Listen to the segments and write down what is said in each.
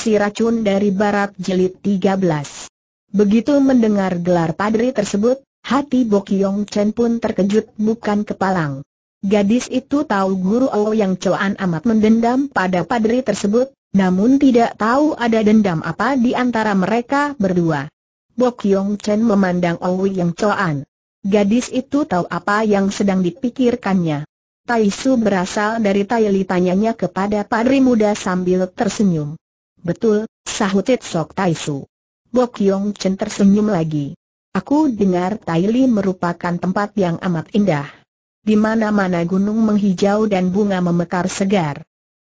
Si Racun dari Barat Jelit 13 Begitu mendengar gelar padri tersebut, hati Bokyong Chen pun terkejut bukan kepalang. Gadis itu tahu guru yang Coan amat mendendam pada padri tersebut, namun tidak tahu ada dendam apa di antara mereka berdua. Bokyong Chen memandang yang Coan. Gadis itu tahu apa yang sedang dipikirkannya. Tai berasal dari Tai Li tanyanya kepada padri muda sambil tersenyum. Betul, sahut Sok Taisu. Bok Yong Chen tersenyum lagi. Aku dengar Li merupakan tempat yang amat indah. Di mana-mana gunung menghijau dan bunga memekar segar.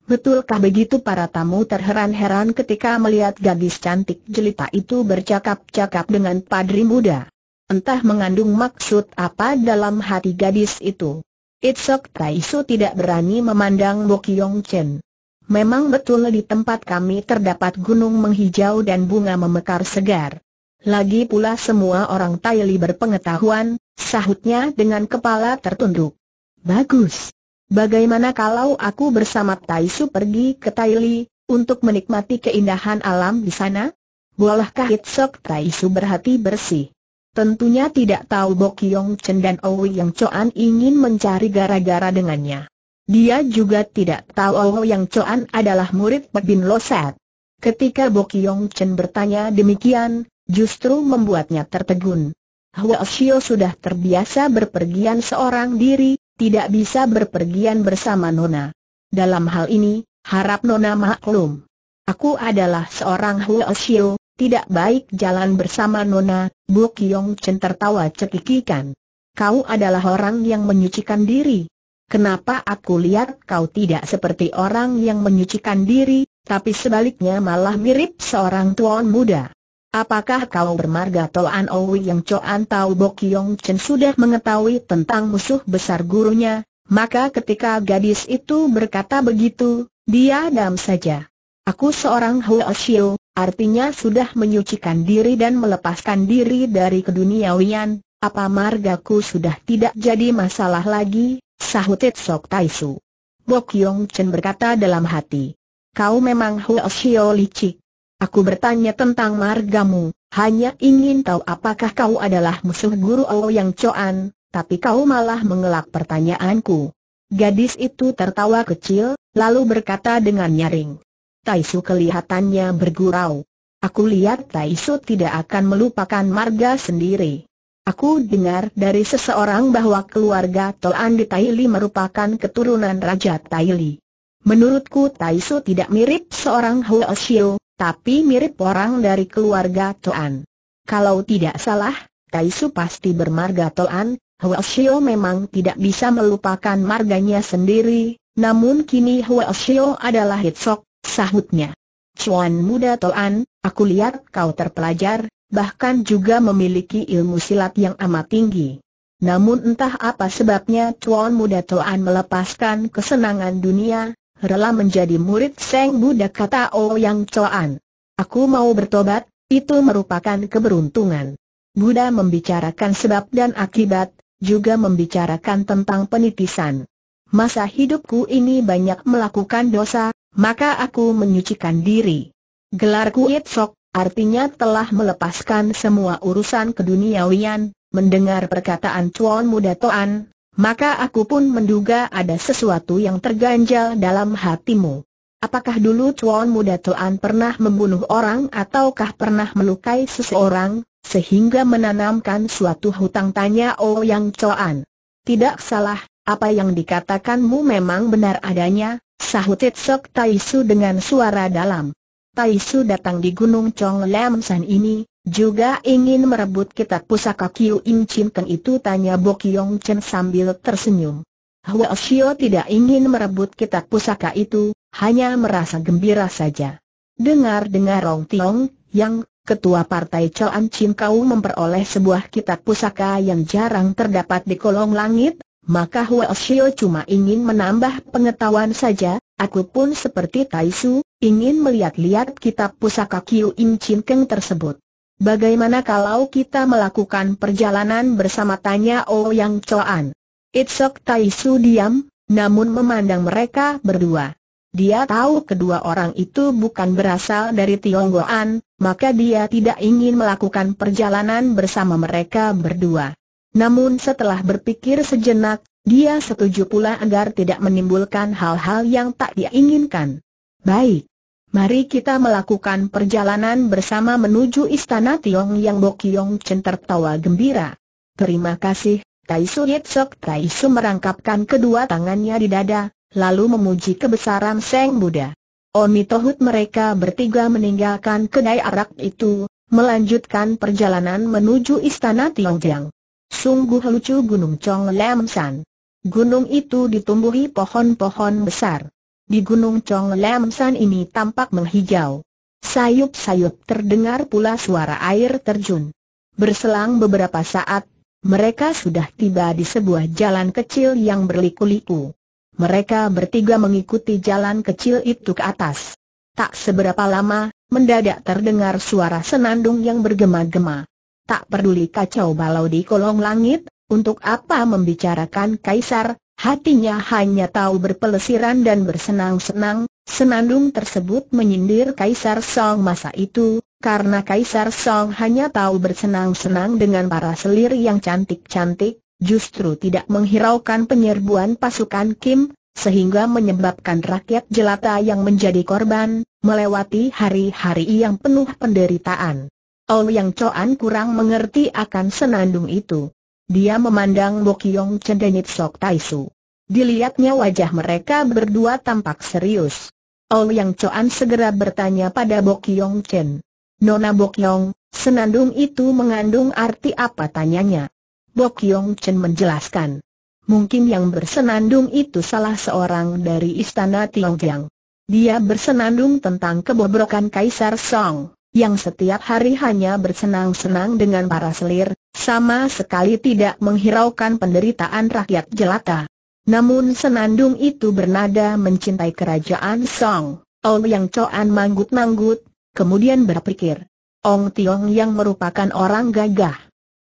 Betulkah begitu para tamu terheran-heran ketika melihat gadis cantik jelita itu bercakap-cakap dengan padri muda? Entah mengandung maksud apa dalam hati gadis itu. Itzok Taisu tidak berani memandang Yong Chen. Memang betul di tempat kami terdapat gunung menghijau dan bunga memekar segar. Lagi pula semua orang Taili berpengetahuan, sahutnya dengan kepala tertunduk. Bagus. Bagaimana kalau aku bersama Taisu pergi ke Taili, untuk menikmati keindahan alam di sana? Bolehkah Hitsok Taisu berhati bersih? Tentunya tidak tahu Bokyong Chen dan Owi Yang Choan ingin mencari gara-gara dengannya. Dia juga tidak tahu oh Yang coan adalah murid Pak Bin Loset. Ketika Bo Kiong Chen bertanya demikian, justru membuatnya tertegun. Hua Xiu sudah terbiasa berpergian seorang diri, tidak bisa berpergian bersama Nona. Dalam hal ini, harap Nona maklum. Aku adalah seorang Hua Xiu, tidak baik jalan bersama Nona, Bu Kiong Chen tertawa cekikikan. Kau adalah orang yang menyucikan diri. Kenapa aku lihat kau tidak seperti orang yang menyucikan diri, tapi sebaliknya malah mirip seorang tuan muda. Apakah kau bermarga Toan Owi yang Coan Tau Bokyong Chen sudah mengetahui tentang musuh besar gurunya? Maka ketika gadis itu berkata begitu, dia dam saja. Aku seorang Xiu, artinya sudah menyucikan diri dan melepaskan diri dari keduniawian, apa margaku sudah tidak jadi masalah lagi, Sahutit Sok Tai Su. Bok Yong Chen berkata dalam hati. Kau memang Hu Shio licik. Aku bertanya tentang margamu, hanya ingin tahu apakah kau adalah musuh guru Allah yang Coan, tapi kau malah mengelak pertanyaanku. Gadis itu tertawa kecil, lalu berkata dengan nyaring. Taisu kelihatannya bergurau. Aku lihat Taisu tidak akan melupakan marga sendiri. Aku dengar dari seseorang bahwa keluarga Toan di Taili merupakan keturunan Raja Taili. Menurutku Taisu tidak mirip seorang Huo Xiu, tapi mirip orang dari keluarga Toan. Kalau tidak salah, Taisu pasti bermarga Toan, Huo Xiu memang tidak bisa melupakan marganya sendiri, namun kini Huo Xiu adalah Hitsok, sahutnya. Cuan muda Toan, aku lihat kau terpelajar, bahkan juga memiliki ilmu silat yang amat tinggi. Namun entah apa sebabnya Tuan Muda Tuan melepaskan kesenangan dunia, rela menjadi murid Seng Buddha kata Yang Tuan. Aku mau bertobat, itu merupakan keberuntungan. Buddha membicarakan sebab dan akibat, juga membicarakan tentang penitisan. Masa hidupku ini banyak melakukan dosa, maka aku menyucikan diri. Gelarku Itsok, artinya telah melepaskan semua urusan keduniawian, mendengar perkataan Chuan Muda Toan, maka aku pun menduga ada sesuatu yang terganjal dalam hatimu. Apakah dulu Chuan Muda Toan pernah membunuh orang ataukah pernah melukai seseorang, sehingga menanamkan suatu hutang tanya Oh Yang Chuan? Tidak salah, apa yang dikatakanmu memang benar adanya, sahut Sok Taisu dengan suara dalam. Tai Su datang di Gunung Chong Lam San ini, juga ingin merebut kitab pusaka Kiu In Chin Keng itu tanya Bo Kiong Chen sambil tersenyum. Hua Xiao tidak ingin merebut kitab pusaka itu, hanya merasa gembira saja. Dengar-dengar Rong Tiong, yang ketua partai Choan Chin Kau memperoleh sebuah kitab pusaka yang jarang terdapat di kolong langit, maka Hua Xiao cuma ingin menambah pengetahuan saja, Aku pun seperti Taisu, ingin melihat-lihat kitab pusaka Kiu Im Chin Keng tersebut. Bagaimana kalau kita melakukan perjalanan bersama tanya Ouyang Choan? Tai Taisu diam, namun memandang mereka berdua. Dia tahu kedua orang itu bukan berasal dari Tionggoan, maka dia tidak ingin melakukan perjalanan bersama mereka berdua. Namun setelah berpikir sejenak, dia setuju pula agar tidak menimbulkan hal-hal yang tak diinginkan. Baik. Mari kita melakukan perjalanan bersama menuju Istana Tiong Yang Kiong Chen tertawa gembira. Terima kasih, Tai Su Sok Tai Su merangkapkan kedua tangannya di dada, lalu memuji kebesaran Seng Buddha. Omi Tohut mereka bertiga meninggalkan kedai arak itu, melanjutkan perjalanan menuju Istana Tiong Yang. Sungguh lucu Gunung Chong Lam San. Gunung itu ditumbuhi pohon-pohon besar. Di gunung Chong Lam San ini tampak menghijau. Sayup-sayup terdengar pula suara air terjun. Berselang beberapa saat, mereka sudah tiba di sebuah jalan kecil yang berliku-liku. Mereka bertiga mengikuti jalan kecil itu ke atas. Tak seberapa lama, mendadak terdengar suara senandung yang bergema-gema. Tak peduli kacau balau di kolong langit, untuk apa membicarakan kaisar, hatinya hanya tahu berpelesiran dan bersenang-senang, senandung tersebut menyindir kaisar Song masa itu, karena kaisar Song hanya tahu bersenang-senang dengan para selir yang cantik-cantik, justru tidak menghiraukan penyerbuan pasukan Kim, sehingga menyebabkan rakyat jelata yang menjadi korban, melewati hari-hari yang penuh penderitaan. Oh, Yang coan kurang mengerti akan senandung itu. Dia memandang Bokyong Chen dan Sok Taisu. Dilihatnya wajah mereka berdua tampak serius. Ol Yang Choan segera bertanya pada Bokyong Chen. Nona Bokyong, senandung itu mengandung arti apa tanyanya? Bokyong Chen menjelaskan. Mungkin yang bersenandung itu salah seorang dari istana Tiongjiang. Dia bersenandung tentang kebobrokan Kaisar Song yang setiap hari hanya bersenang-senang dengan para selir, sama sekali tidak menghiraukan penderitaan rakyat jelata. Namun senandung itu bernada mencintai kerajaan Song, Ong Yang Coan manggut-manggut, kemudian berpikir, Ong Tiong yang merupakan orang gagah.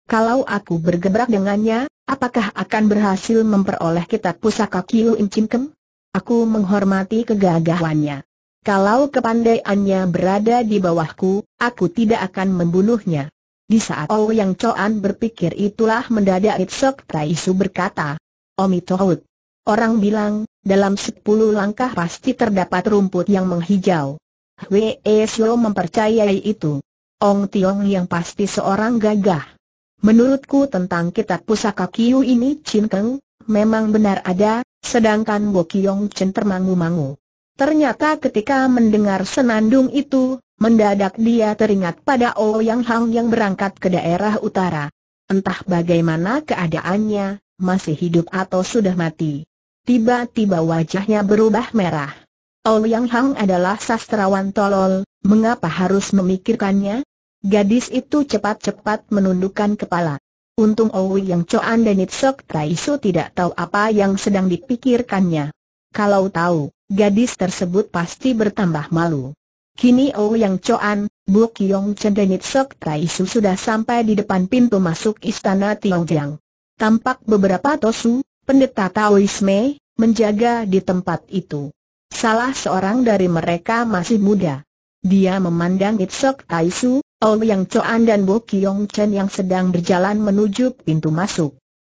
Kalau aku bergebrak dengannya, apakah akan berhasil memperoleh kitab pusaka Kiu Incin Kem? Aku menghormati kegagahannya. Kalau kepandaiannya berada di bawahku, aku tidak akan membunuhnya. Di saat oh Yang coan berpikir itulah mendadak Itzok Taisu berkata, Omi Tohut. Orang bilang, dalam sepuluh langkah pasti terdapat rumput yang menghijau. Hwee Sio mempercayai itu. Ong Tiong yang pasti seorang gagah. Menurutku tentang kitab pusaka Kiu ini Chin Keng, memang benar ada, sedangkan Bo Kiong Chen termangu-mangu. Ternyata ketika mendengar senandung itu, mendadak dia teringat pada Ouyang oh Hang yang berangkat ke daerah utara. Entah bagaimana keadaannya, masih hidup atau sudah mati. Tiba-tiba wajahnya berubah merah. Ouyang oh Hang adalah sastrawan tolol, mengapa harus memikirkannya? Gadis itu cepat-cepat menundukkan kepala. Untung Ouyang oh yang Choan dan Itzok Taisu tidak tahu apa yang sedang dipikirkannya. Kalau tahu, gadis tersebut pasti bertambah malu. Kini Oh Yang Choan, Bu Kiong Chen dan Sok Taisu sudah sampai di depan pintu masuk istana Tiangjang. Tampak beberapa tosu, pendeta Taoisme, menjaga di tempat itu. Salah seorang dari mereka masih muda. Dia memandang Sok Taisu, Oh Yang Choan dan Bu Kiong Chen yang sedang berjalan menuju pintu masuk.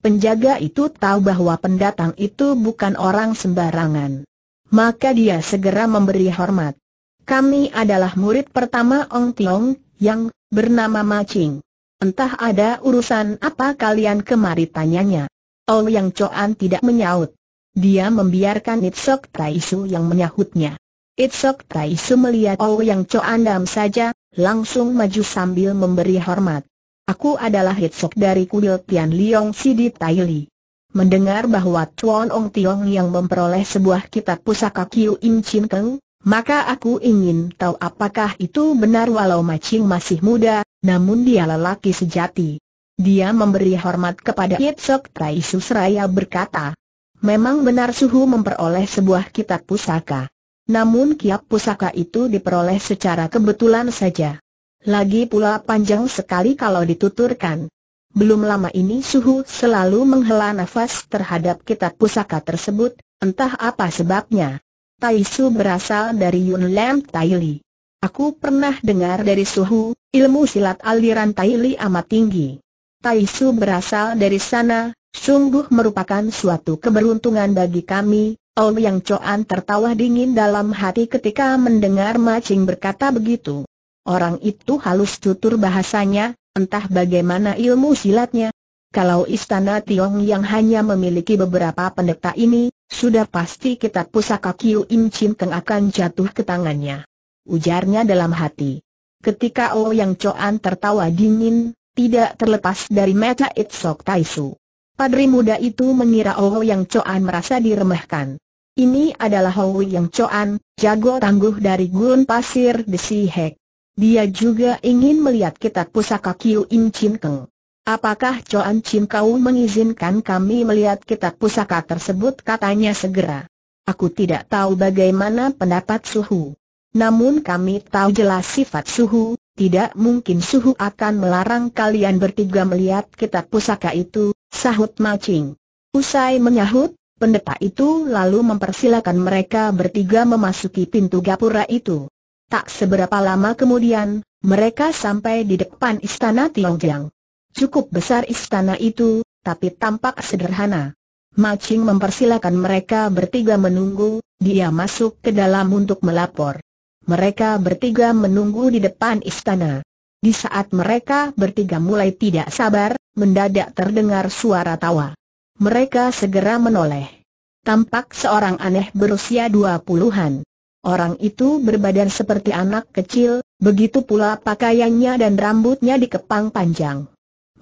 Penjaga itu tahu bahwa pendatang itu bukan orang sembarangan. Maka dia segera memberi hormat. Kami adalah murid pertama Ong Tiong, yang bernama Macing. Entah ada urusan apa kalian kemari tanyanya. Oh Yang Coan tidak menyaut. Dia membiarkan Itzok Taisu yang menyahutnya. Itzok Taisu melihat Oh Yang Coan dam saja, langsung maju sambil memberi hormat. Aku adalah Hitsok dari kuil Tian Liong Sidi Tai Li. Mendengar bahwa Chuan Ong Tiong yang memperoleh sebuah kitab pusaka Kiu Im Chin Keng, maka aku ingin tahu apakah itu benar walau Macing masih muda, namun dia lelaki sejati. Dia memberi hormat kepada Hitsok Tai Susraya berkata, Memang benar Suhu memperoleh sebuah kitab pusaka. Namun kitab pusaka itu diperoleh secara kebetulan saja. Lagi pula panjang sekali kalau dituturkan. Belum lama ini Suhu selalu menghela nafas terhadap kitab pusaka tersebut, entah apa sebabnya. Taisu berasal dari Yun Taili. Aku pernah dengar dari Suhu, ilmu silat aliran Taili amat tinggi. Taisu berasal dari sana, sungguh merupakan suatu keberuntungan bagi kami. Oh Yang Coan tertawa dingin dalam hati ketika mendengar Macing berkata begitu. Orang itu halus tutur bahasanya, entah bagaimana ilmu silatnya. Kalau istana Tiong yang hanya memiliki beberapa pendeta ini, sudah pasti kitab pusaka Kiu Im Chin Keng akan jatuh ke tangannya. Ujarnya dalam hati. Ketika Oh Yang Coan tertawa dingin, tidak terlepas dari mata It Sok Tai Su. Padri muda itu mengira Oh Yang Coan merasa diremehkan. Ini adalah O oh Yang Coan, jago tangguh dari gurun pasir Desi Hek. Dia juga ingin melihat kitab pusaka Kiu Im Chin Keng. Apakah An Chin kau mengizinkan kami melihat kitab pusaka tersebut katanya segera. Aku tidak tahu bagaimana pendapat Suhu. Namun kami tahu jelas sifat Suhu, tidak mungkin Suhu akan melarang kalian bertiga melihat kitab pusaka itu, sahut Macing. Usai menyahut, pendeta itu lalu mempersilakan mereka bertiga memasuki pintu gapura itu. Tak seberapa lama kemudian, mereka sampai di depan istana Tiongjiang. Cukup besar istana itu, tapi tampak sederhana. Macing mempersilakan mereka bertiga menunggu, dia masuk ke dalam untuk melapor. Mereka bertiga menunggu di depan istana. Di saat mereka bertiga mulai tidak sabar, mendadak terdengar suara tawa. Mereka segera menoleh. Tampak seorang aneh berusia dua puluhan. Orang itu berbadan seperti anak kecil, begitu pula pakaiannya dan rambutnya dikepang panjang.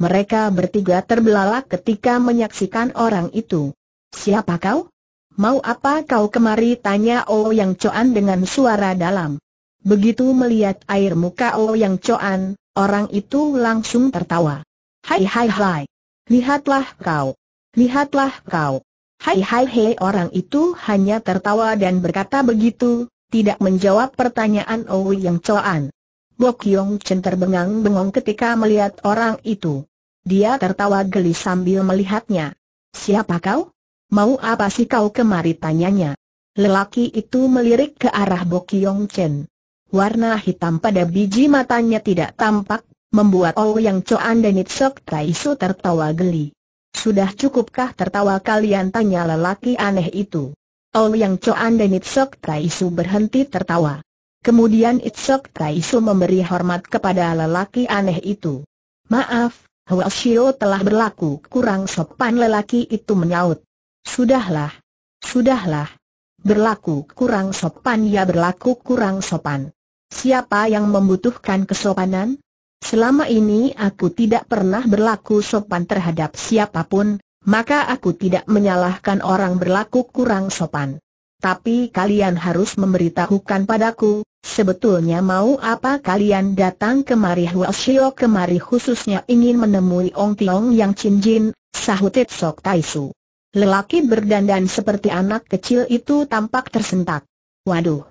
Mereka bertiga terbelalak ketika menyaksikan orang itu. Siapa kau? Mau apa kau kemari? Tanya Oh Yang Coan dengan suara dalam. Begitu melihat air muka Oh Yang Coan, orang itu langsung tertawa. Hai hai hai. Lihatlah kau. Lihatlah kau. Hai hai hei, orang itu hanya tertawa dan berkata begitu, tidak menjawab pertanyaan Owi yang coan. Bok Yong Chen terbengang-bengong ketika melihat orang itu. Dia tertawa geli sambil melihatnya. Siapa kau? Mau apa sih kau kemari tanyanya? Lelaki itu melirik ke arah Bok Yong Chen. Warna hitam pada biji matanya tidak tampak, membuat Owi yang coan dan It Taisu tertawa geli. Sudah cukupkah tertawa kalian tanya lelaki aneh itu? Oh yang Choan dan Itzok Taisu berhenti tertawa. Kemudian Itzok Taisu memberi hormat kepada lelaki aneh itu. Maaf, Hua telah berlaku kurang sopan lelaki itu menyaut. Sudahlah, sudahlah. Berlaku kurang sopan ya berlaku kurang sopan. Siapa yang membutuhkan kesopanan? Selama ini aku tidak pernah berlaku sopan terhadap siapapun, maka aku tidak menyalahkan orang berlaku kurang sopan. Tapi kalian harus memberitahukan padaku, sebetulnya mau apa kalian datang kemari Huasio kemari khususnya ingin menemui Ong Tiong Yang Chin Jin, sahut Sok Taisu. Lelaki berdandan seperti anak kecil itu tampak tersentak. Waduh!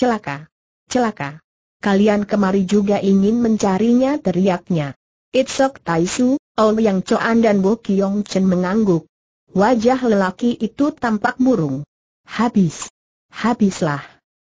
Celaka! Celaka! kalian kemari juga ingin mencarinya teriaknya. Itsok Tai Su, Ouyang Choan dan Bo Kiong Chen mengangguk. Wajah lelaki itu tampak murung. Habis. Habislah.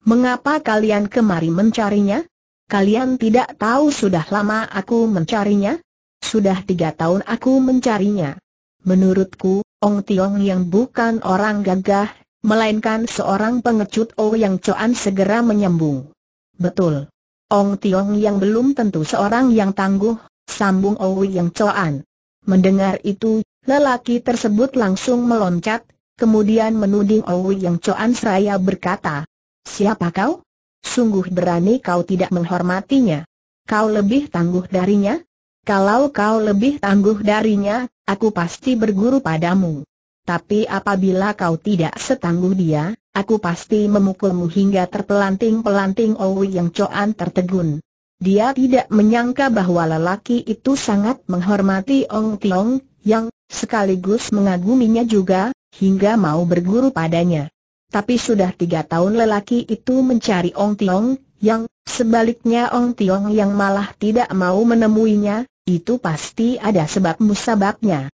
Mengapa kalian kemari mencarinya? Kalian tidak tahu sudah lama aku mencarinya? Sudah tiga tahun aku mencarinya. Menurutku, Ong Tiong yang bukan orang gagah, melainkan seorang pengecut Ouyang Choan segera menyambung. Betul. Ong Tiong yang belum tentu seorang yang tangguh, sambung Owi yang coan. Mendengar itu, lelaki tersebut langsung meloncat, kemudian menuding Owi yang coan seraya berkata, Siapa kau? Sungguh berani kau tidak menghormatinya. Kau lebih tangguh darinya? Kalau kau lebih tangguh darinya, aku pasti berguru padamu. Tapi apabila kau tidak setangguh dia, aku pasti memukulmu hingga terpelanting-pelanting Owi yang coan tertegun. Dia tidak menyangka bahwa lelaki itu sangat menghormati Ong Tiong, yang sekaligus mengaguminya juga, hingga mau berguru padanya. Tapi sudah tiga tahun lelaki itu mencari Ong Tiong, yang sebaliknya Ong Tiong yang malah tidak mau menemuinya, itu pasti ada sebab musababnya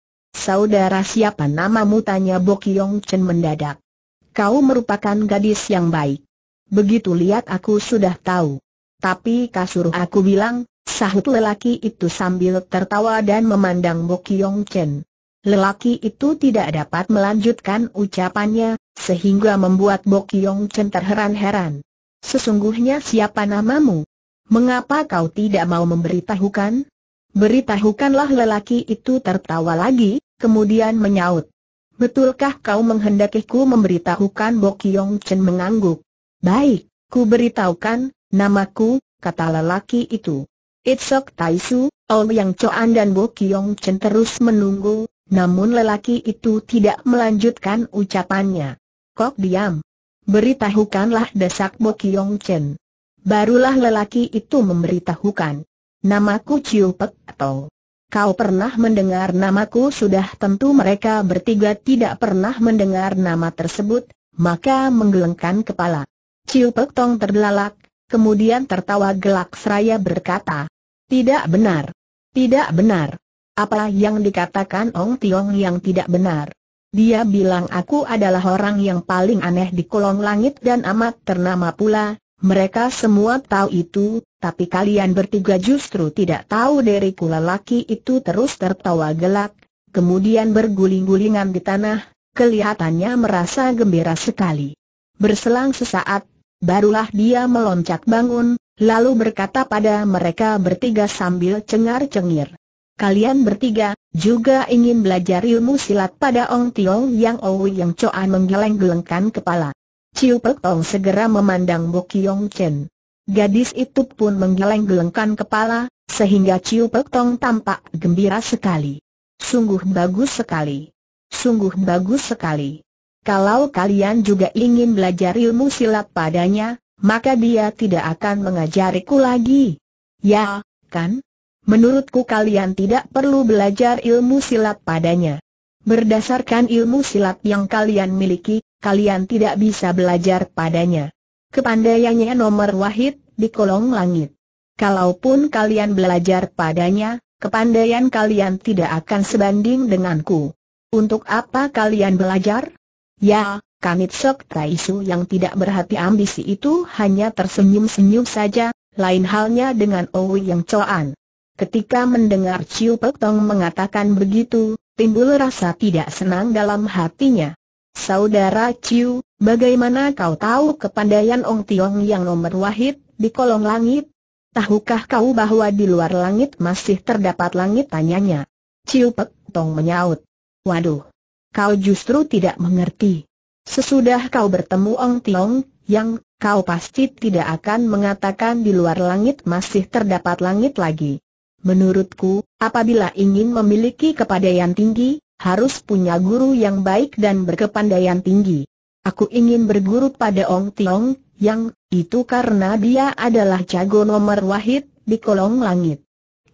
saudara siapa namamu tanya Bo Yong Chen mendadak. Kau merupakan gadis yang baik. Begitu lihat aku sudah tahu. Tapi kasur aku bilang, sahut lelaki itu sambil tertawa dan memandang Bo Yong Chen. Lelaki itu tidak dapat melanjutkan ucapannya, sehingga membuat Bo Yong Chen terheran-heran. Sesungguhnya siapa namamu? Mengapa kau tidak mau memberitahukan? Beritahukanlah lelaki itu tertawa lagi, kemudian menyaut. Betulkah kau menghendakiku memberitahukan Bo Kiong Chen mengangguk? Baik, ku beritahukan, namaku, kata lelaki itu. Itsok Taisu, Ouyang Choan dan Bo Kiong Chen terus menunggu, namun lelaki itu tidak melanjutkan ucapannya. Kok diam? Beritahukanlah desak Bo Kiong Chen. Barulah lelaki itu memberitahukan. Namaku Chiu Pek atau Kau pernah mendengar namaku sudah tentu mereka bertiga tidak pernah mendengar nama tersebut, maka menggelengkan kepala. Ciu Pek Tong terbelalak, kemudian tertawa gelak seraya berkata, Tidak benar. Tidak benar. Apa yang dikatakan Ong Tiong yang tidak benar? Dia bilang aku adalah orang yang paling aneh di kolong langit dan amat ternama pula, mereka semua tahu itu, tapi kalian bertiga justru tidak tahu Dari kula laki itu terus tertawa gelak, kemudian berguling-gulingan di tanah, kelihatannya merasa gembira sekali. Berselang sesaat, barulah dia meloncat bangun, lalu berkata pada mereka bertiga sambil cengar-cengir. Kalian bertiga, juga ingin belajar ilmu silat pada Ong Tiong Yang Owi Yang Coan menggeleng-gelengkan kepala. Ciu Pek Tong segera memandang Bo Kiong Chen. Gadis itu pun menggeleng-gelengkan kepala, sehingga Ciu Pek Tong tampak gembira sekali. Sungguh bagus sekali. Sungguh bagus sekali. Kalau kalian juga ingin belajar ilmu silat padanya, maka dia tidak akan mengajariku lagi. Ya, kan? Menurutku kalian tidak perlu belajar ilmu silat padanya. Berdasarkan ilmu silat yang kalian miliki, kalian tidak bisa belajar padanya. Kepandaiannya nomor wahid, di kolong langit. Kalaupun kalian belajar padanya, kepandaian kalian tidak akan sebanding denganku. Untuk apa kalian belajar? Ya, Sok Taisu yang tidak berhati ambisi itu hanya tersenyum-senyum saja, lain halnya dengan Owi yang coan. Ketika mendengar Ciu Pek Tong mengatakan begitu, timbul rasa tidak senang dalam hatinya. Saudara Ciu, bagaimana kau tahu kepandaian Ong Tiong yang nomor wahid di kolong langit? Tahukah kau bahwa di luar langit masih terdapat langit tanyanya? Ciu Pek Tong menyaut. Waduh, kau justru tidak mengerti. Sesudah kau bertemu Ong Tiong, yang kau pasti tidak akan mengatakan di luar langit masih terdapat langit lagi. Menurutku, apabila ingin memiliki kepadaian tinggi, harus punya guru yang baik dan berkepandaian tinggi. Aku ingin berguru pada Ong Tiong, yang, itu karena dia adalah jago nomor wahid, di kolong langit.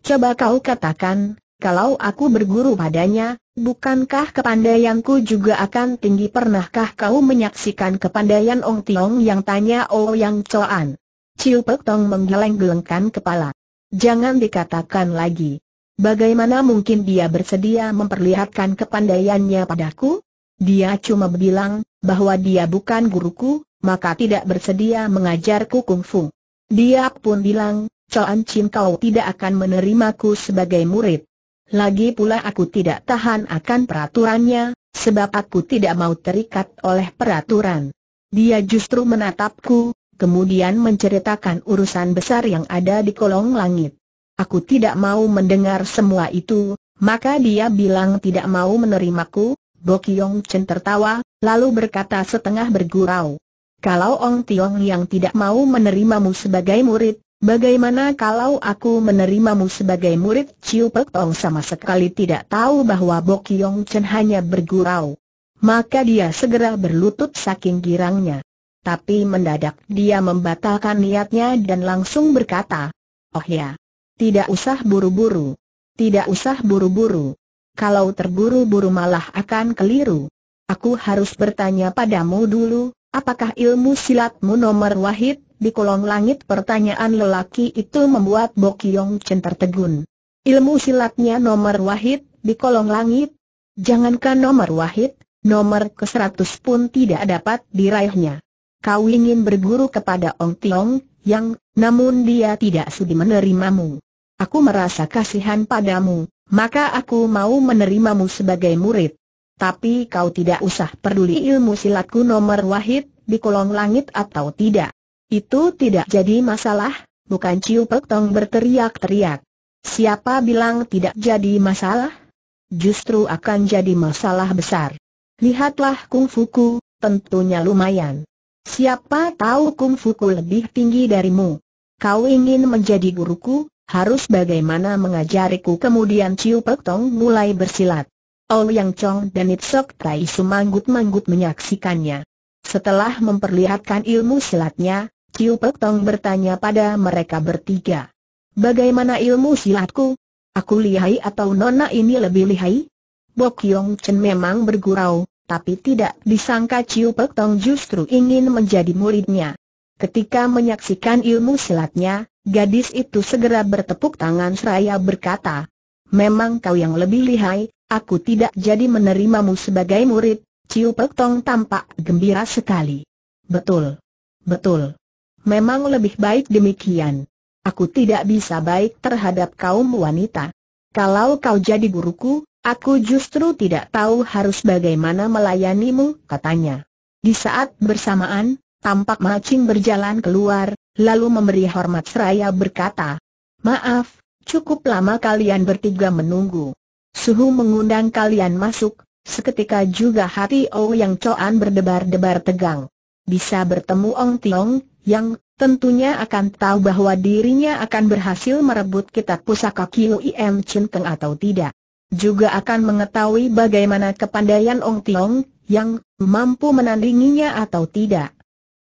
Coba kau katakan, kalau aku berguru padanya, bukankah kepandaianku juga akan tinggi pernahkah kau menyaksikan kepandaian Ong Tiong yang tanya Oh Yang Coan? Ciu Pek Tong menggeleng-gelengkan kepala. Jangan dikatakan lagi. Bagaimana mungkin dia bersedia memperlihatkan kepandaiannya padaku? Dia cuma bilang, bahwa dia bukan guruku, maka tidak bersedia mengajarku kungfu. Dia pun bilang, Coan Chin kau tidak akan menerimaku sebagai murid. Lagi pula aku tidak tahan akan peraturannya, sebab aku tidak mau terikat oleh peraturan. Dia justru menatapku, kemudian menceritakan urusan besar yang ada di kolong langit. Aku tidak mau mendengar semua itu, maka dia bilang tidak mau menerimaku, Bokyong Chen tertawa, lalu berkata setengah bergurau. Kalau Ong Tiong yang tidak mau menerimamu sebagai murid, bagaimana kalau aku menerimamu sebagai murid? Chiu Pek Ong sama sekali tidak tahu bahwa Bokyong Chen hanya bergurau. Maka dia segera berlutut saking girangnya. Tapi mendadak dia membatalkan niatnya dan langsung berkata, Oh ya, tidak usah buru-buru. Tidak usah buru-buru. Kalau terburu-buru malah akan keliru. Aku harus bertanya padamu dulu, apakah ilmu silatmu nomor wahid? Di kolong langit pertanyaan lelaki itu membuat Bokyong Chen tertegun. Ilmu silatnya nomor wahid, di kolong langit? Jangankan nomor wahid, nomor ke-100 pun tidak dapat diraihnya. Kau ingin berguru kepada Ong Tiong, yang, namun dia tidak sudi menerimamu. Aku merasa kasihan padamu, maka aku mau menerimamu sebagai murid. Tapi kau tidak usah peduli ilmu silatku nomor wahid, di kolong langit atau tidak. Itu tidak jadi masalah, bukan Ciu Pek berteriak-teriak. Siapa bilang tidak jadi masalah? Justru akan jadi masalah besar. Lihatlah kungfuku, tentunya lumayan. Siapa tahu kung fu ku lebih tinggi darimu. Kau ingin menjadi guruku, harus bagaimana mengajariku kemudian Ciu Pek Tong mulai bersilat. Ol Yang Chong dan It Sok Tai manggut-manggut menyaksikannya. Setelah memperlihatkan ilmu silatnya, Ciu Pek Tong bertanya pada mereka bertiga. Bagaimana ilmu silatku? Aku lihai atau nona ini lebih lihai? Bok Yong Chen memang bergurau, tapi tidak disangka Ciu Pek Tong justru ingin menjadi muridnya. Ketika menyaksikan ilmu silatnya, gadis itu segera bertepuk tangan seraya berkata, Memang kau yang lebih lihai, aku tidak jadi menerimamu sebagai murid, Ciu Pek Tong tampak gembira sekali. Betul. Betul. Memang lebih baik demikian. Aku tidak bisa baik terhadap kaum wanita. Kalau kau jadi guruku, Aku justru tidak tahu harus bagaimana melayanimu, katanya. Di saat bersamaan, tampak Macing berjalan keluar, lalu memberi hormat seraya berkata, Maaf, cukup lama kalian bertiga menunggu. Suhu mengundang kalian masuk, seketika juga hati Oh Yang Coan berdebar-debar tegang. Bisa bertemu Ong Tiong, yang tentunya akan tahu bahwa dirinya akan berhasil merebut kitab pusaka Kiu Im Chin Teng atau tidak juga akan mengetahui bagaimana kepandaian Ong Tiong, yang mampu menandinginya atau tidak.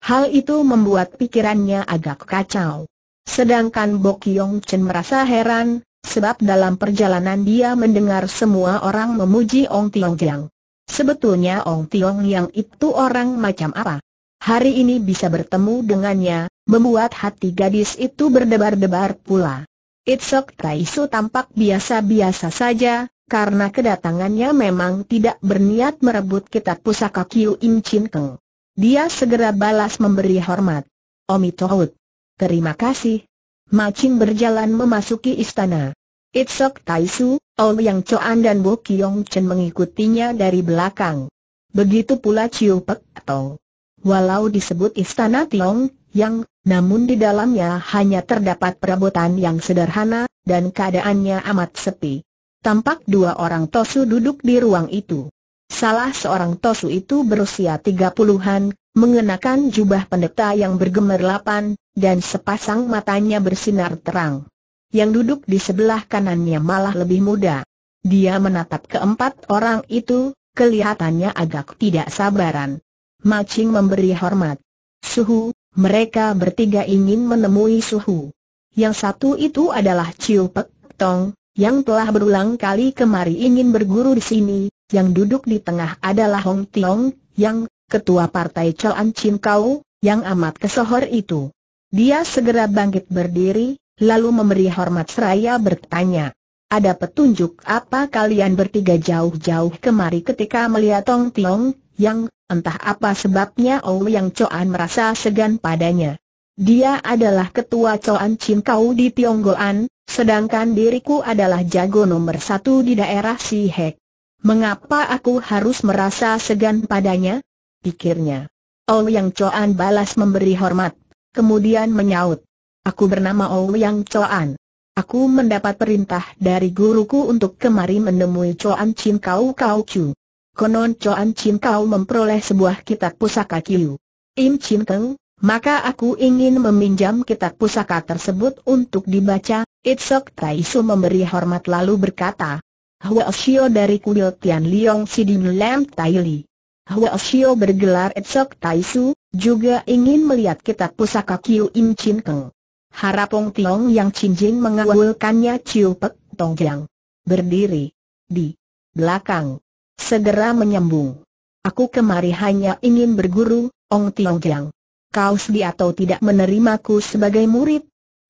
Hal itu membuat pikirannya agak kacau. Sedangkan Bok Yong Chen merasa heran, sebab dalam perjalanan dia mendengar semua orang memuji Ong Tiong Jiang. Sebetulnya Ong Tiong yang itu orang macam apa? Hari ini bisa bertemu dengannya, membuat hati gadis itu berdebar-debar pula. Itsok Taisu tampak biasa-biasa saja, karena kedatangannya memang tidak berniat merebut kitab pusaka Kiu In Chin Keng. Dia segera balas memberi hormat. Omi Tohut. Terima kasih. Ma Ching berjalan memasuki istana. Tai Taisu, Ol Yang Choan dan Bo Kiong Chen mengikutinya dari belakang. Begitu pula Chiu Pek Tong. Walau disebut istana Tiong Yang, namun di dalamnya hanya terdapat perabotan yang sederhana, dan keadaannya amat sepi tampak dua orang Tosu duduk di ruang itu. Salah seorang Tosu itu berusia tiga puluhan, mengenakan jubah pendeta yang bergemerlapan, dan sepasang matanya bersinar terang. Yang duduk di sebelah kanannya malah lebih muda. Dia menatap keempat orang itu, kelihatannya agak tidak sabaran. Macing memberi hormat. Suhu, mereka bertiga ingin menemui Suhu. Yang satu itu adalah Ciu Pek Tong, yang telah berulang kali kemari ingin berguru di sini, yang duduk di tengah adalah Hong Tiong, yang ketua partai Choan Chin Kau, yang amat kesohor itu. Dia segera bangkit berdiri, lalu memberi hormat seraya bertanya. Ada petunjuk apa kalian bertiga jauh-jauh kemari ketika melihat Hong Tiong, yang entah apa sebabnya Yang Choan merasa segan padanya. Dia adalah ketua Choan Chin Kau di Tionggoan, Sedangkan diriku adalah jago nomor satu di daerah si Hek. Mengapa aku harus merasa segan padanya? Pikirnya. Yang Coan balas memberi hormat, kemudian menyaut. Aku bernama Yang Coan. Aku mendapat perintah dari guruku untuk kemari menemui Coan Chin Kau Kau Chu. Konon Coan Chin Kau memperoleh sebuah kitab pusaka Kiu. Im Chin Keng, maka aku ingin meminjam kitab pusaka tersebut untuk dibaca, Tai Taisu memberi hormat lalu berkata, Hua Shio dari kuil Tian Liong Sidin Lam Tai Li. Hua Shio bergelar Tai Taisu, juga ingin melihat kitab pusaka Kiu Im Chin Keng. Harapong Tiong yang cincin mengawalkannya Chiu Pek Jiang. Berdiri. Di. Belakang. Segera menyambung. Aku kemari hanya ingin berguru, Ong Tiong Jiang. Kau sedih atau tidak menerimaku sebagai murid?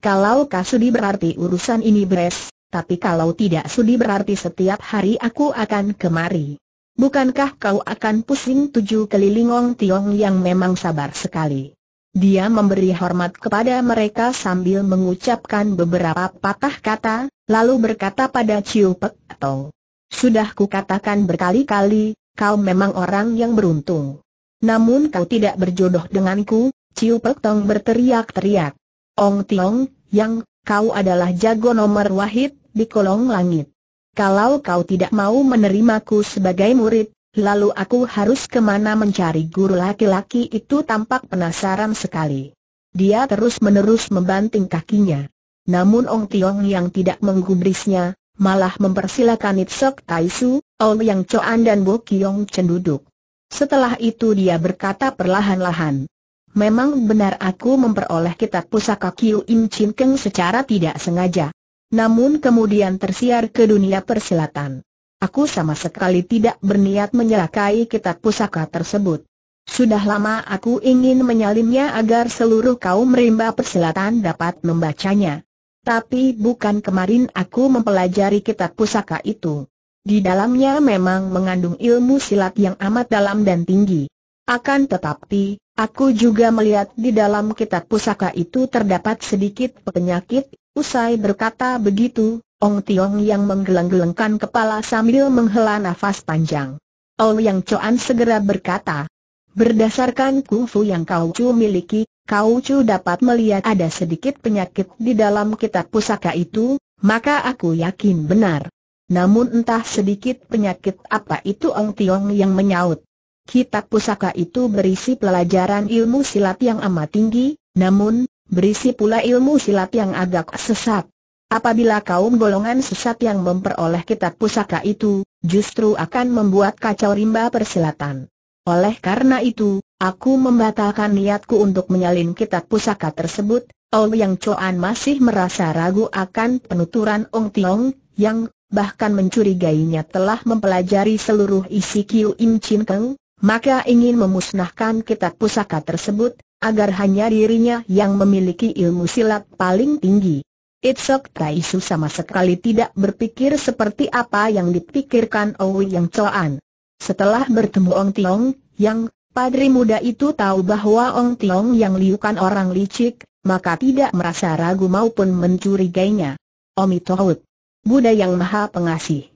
Kalau kau sudi berarti urusan ini beres, tapi kalau tidak sudi berarti setiap hari aku akan kemari. Bukankah kau akan pusing tujuh keliling Ong Tiong yang memang sabar sekali? Dia memberi hormat kepada mereka sambil mengucapkan beberapa patah kata, lalu berkata pada Ciu Pek Tong. Sudah kukatakan berkali-kali, kau memang orang yang beruntung. Namun kau tidak berjodoh denganku, Ciu Pek Tong berteriak-teriak. Ong Tiong, yang kau adalah jago nomor wahid di kolong langit. Kalau kau tidak mau menerimaku sebagai murid, lalu aku harus kemana mencari guru laki-laki itu tampak penasaran sekali. Dia terus-menerus membanting kakinya. Namun Ong Tiong yang tidak menggubrisnya, malah mempersilakan It Sok Tai Su, Ong Yang Choan dan Bo Kiong Chen duduk. Setelah itu dia berkata perlahan-lahan, Memang benar aku memperoleh kitab pusaka Kiu Im Chin Keng secara tidak sengaja. Namun kemudian tersiar ke dunia persilatan. Aku sama sekali tidak berniat menyelakai kitab pusaka tersebut. Sudah lama aku ingin menyalinnya agar seluruh kaum rimba persilatan dapat membacanya. Tapi bukan kemarin aku mempelajari kitab pusaka itu. Di dalamnya memang mengandung ilmu silat yang amat dalam dan tinggi. Akan tetapi, Aku juga melihat di dalam kitab pusaka itu terdapat sedikit penyakit, usai berkata begitu, Ong Tiong yang menggeleng-gelengkan kepala sambil menghela nafas panjang. Ong Yang Coan segera berkata, berdasarkan kungfu yang kau cu miliki, kau cu dapat melihat ada sedikit penyakit di dalam kitab pusaka itu, maka aku yakin benar. Namun entah sedikit penyakit apa itu Ong Tiong yang menyaut. Kitab pusaka itu berisi pelajaran ilmu silat yang amat tinggi, namun, berisi pula ilmu silat yang agak sesat. Apabila kaum golongan sesat yang memperoleh kitab pusaka itu, justru akan membuat kacau rimba persilatan. Oleh karena itu, aku membatalkan niatku untuk menyalin kitab pusaka tersebut, Ong Yang Choan masih merasa ragu akan penuturan Ong Tiong, yang bahkan mencurigainya telah mempelajari seluruh isi Kiu Im Chin Keng, maka ingin memusnahkan kitab pusaka tersebut, agar hanya dirinya yang memiliki ilmu silat paling tinggi. Itsok Taisu sama sekali tidak berpikir seperti apa yang dipikirkan Owi Yang Coan. Setelah bertemu Ong Tiong Yang, padri muda itu tahu bahwa Ong Tiong Yang liukan orang licik, maka tidak merasa ragu maupun mencurigainya. Omi Tohut, Buddha yang Maha Pengasih.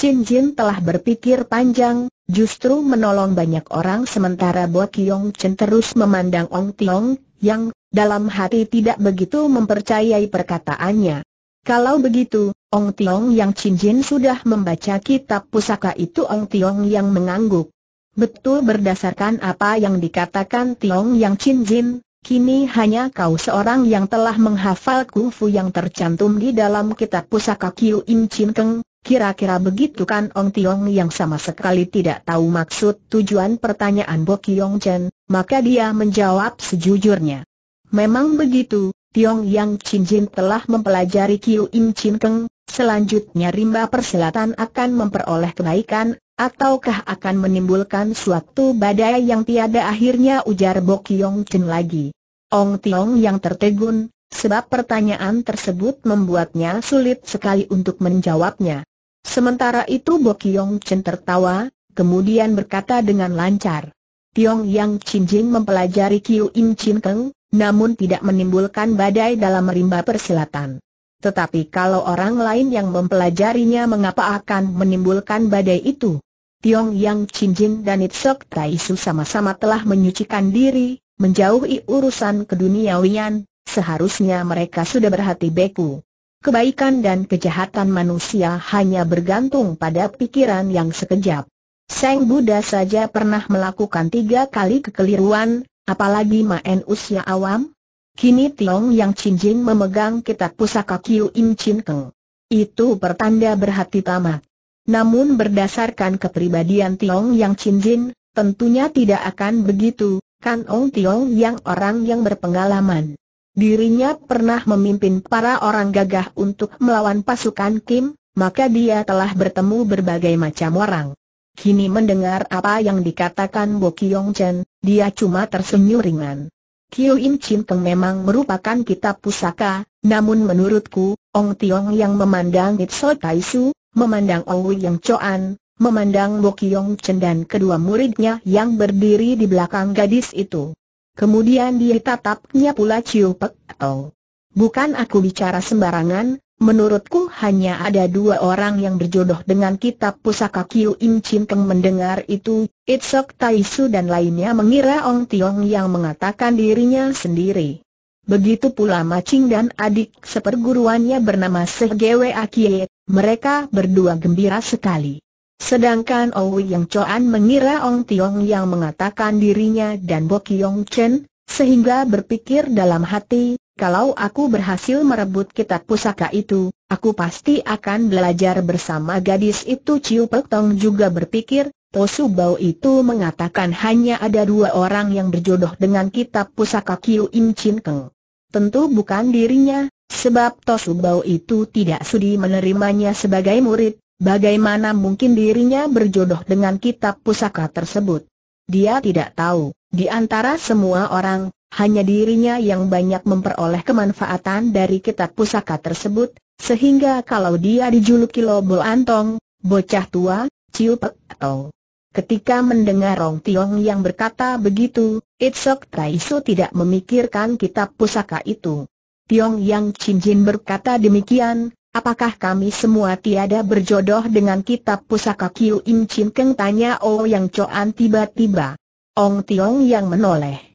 Chin Jin telah berpikir panjang, justru menolong banyak orang sementara Bo Kiong Chen terus memandang Ong Tiong, yang dalam hati tidak begitu mempercayai perkataannya. Kalau begitu, Ong Tiong yang Chin Jin sudah membaca kitab pusaka itu Ong Tiong yang mengangguk. Betul berdasarkan apa yang dikatakan Tiong yang Chin Jin, Kini hanya kau seorang yang telah menghafal kungfu yang tercantum di dalam kitab pusaka Kiu Im Chin Keng, Kira-kira begitu kan Ong Tiong yang sama sekali tidak tahu maksud tujuan pertanyaan Bo Kiong Chen, maka dia menjawab sejujurnya. Memang begitu, Tiong Yang Chin Jin telah mempelajari Kiu Im Chin Keng, selanjutnya rimba perselatan akan memperoleh kenaikan, ataukah akan menimbulkan suatu badai yang tiada akhirnya ujar Bo Kiong Chen lagi. Ong Tiong yang tertegun, sebab pertanyaan tersebut membuatnya sulit sekali untuk menjawabnya. Sementara itu Bo Kiong Chen tertawa, kemudian berkata dengan lancar. Tiong Yang Chin Jing mempelajari Kiu Im Chin Keng, namun tidak menimbulkan badai dalam rimba persilatan. Tetapi kalau orang lain yang mempelajarinya mengapa akan menimbulkan badai itu? Tiong Yang Chin Jing dan Itzok Su sama-sama telah menyucikan diri, menjauhi urusan keduniawian, seharusnya mereka sudah berhati beku. Kebaikan dan kejahatan manusia hanya bergantung pada pikiran yang sekejap. Seng Buddha saja pernah melakukan tiga kali kekeliruan, apalagi main usia awam. Kini Tiong Yang Chin Jin memegang kitab pusaka Kiu Im Chin Keng. Itu pertanda berhati tamat. Namun berdasarkan kepribadian Tiong Yang Chin Jin, tentunya tidak akan begitu, kan Ong Tiong Yang orang yang berpengalaman dirinya pernah memimpin para orang gagah untuk melawan pasukan Kim, maka dia telah bertemu berbagai macam orang. Kini mendengar apa yang dikatakan Bo Kiong Chen, dia cuma tersenyum ringan. Kiu Im Chin Keng memang merupakan kitab pusaka, namun menurutku, Ong Tiong yang memandang Itso Su, memandang Owi yang Choan, memandang Bo Kiong Chen dan kedua muridnya yang berdiri di belakang gadis itu kemudian dia tatapnya pula Ciu Pek Tau. Bukan aku bicara sembarangan, menurutku hanya ada dua orang yang berjodoh dengan kitab pusaka Kiu Im Chin Keng mendengar itu, Itzok Su dan lainnya mengira Ong Tiong yang mengatakan dirinya sendiri. Begitu pula Macing dan adik seperguruannya bernama Seh Gwe Akie, mereka berdua gembira sekali. Sedangkan Owi Yang Choan mengira Ong Tiong yang mengatakan dirinya dan Bo Kiong Chen, sehingga berpikir dalam hati, kalau aku berhasil merebut kitab pusaka itu, aku pasti akan belajar bersama gadis itu Ciu Pek Tong juga berpikir, Tosu Bao itu mengatakan hanya ada dua orang yang berjodoh dengan kitab pusaka Kiu Im Chin Keng. Tentu bukan dirinya, sebab Tosu Bao itu tidak sudi menerimanya sebagai murid, Bagaimana mungkin dirinya berjodoh dengan kitab pusaka tersebut? Dia tidak tahu, di antara semua orang, hanya dirinya yang banyak memperoleh kemanfaatan dari kitab pusaka tersebut, sehingga kalau dia dijuluki Lobo Antong, bocah tua, Ciu Pek Tong. Ketika mendengar Rong Tiong yang berkata begitu, Itzok Taisu tidak memikirkan kitab pusaka itu. Tiong Yang Chin Jin berkata demikian, Apakah kami semua tiada berjodoh dengan kitab pusaka Kiu Im Chin Keng tanya Oh Yang Coan tiba-tiba. Ong Tiong yang menoleh.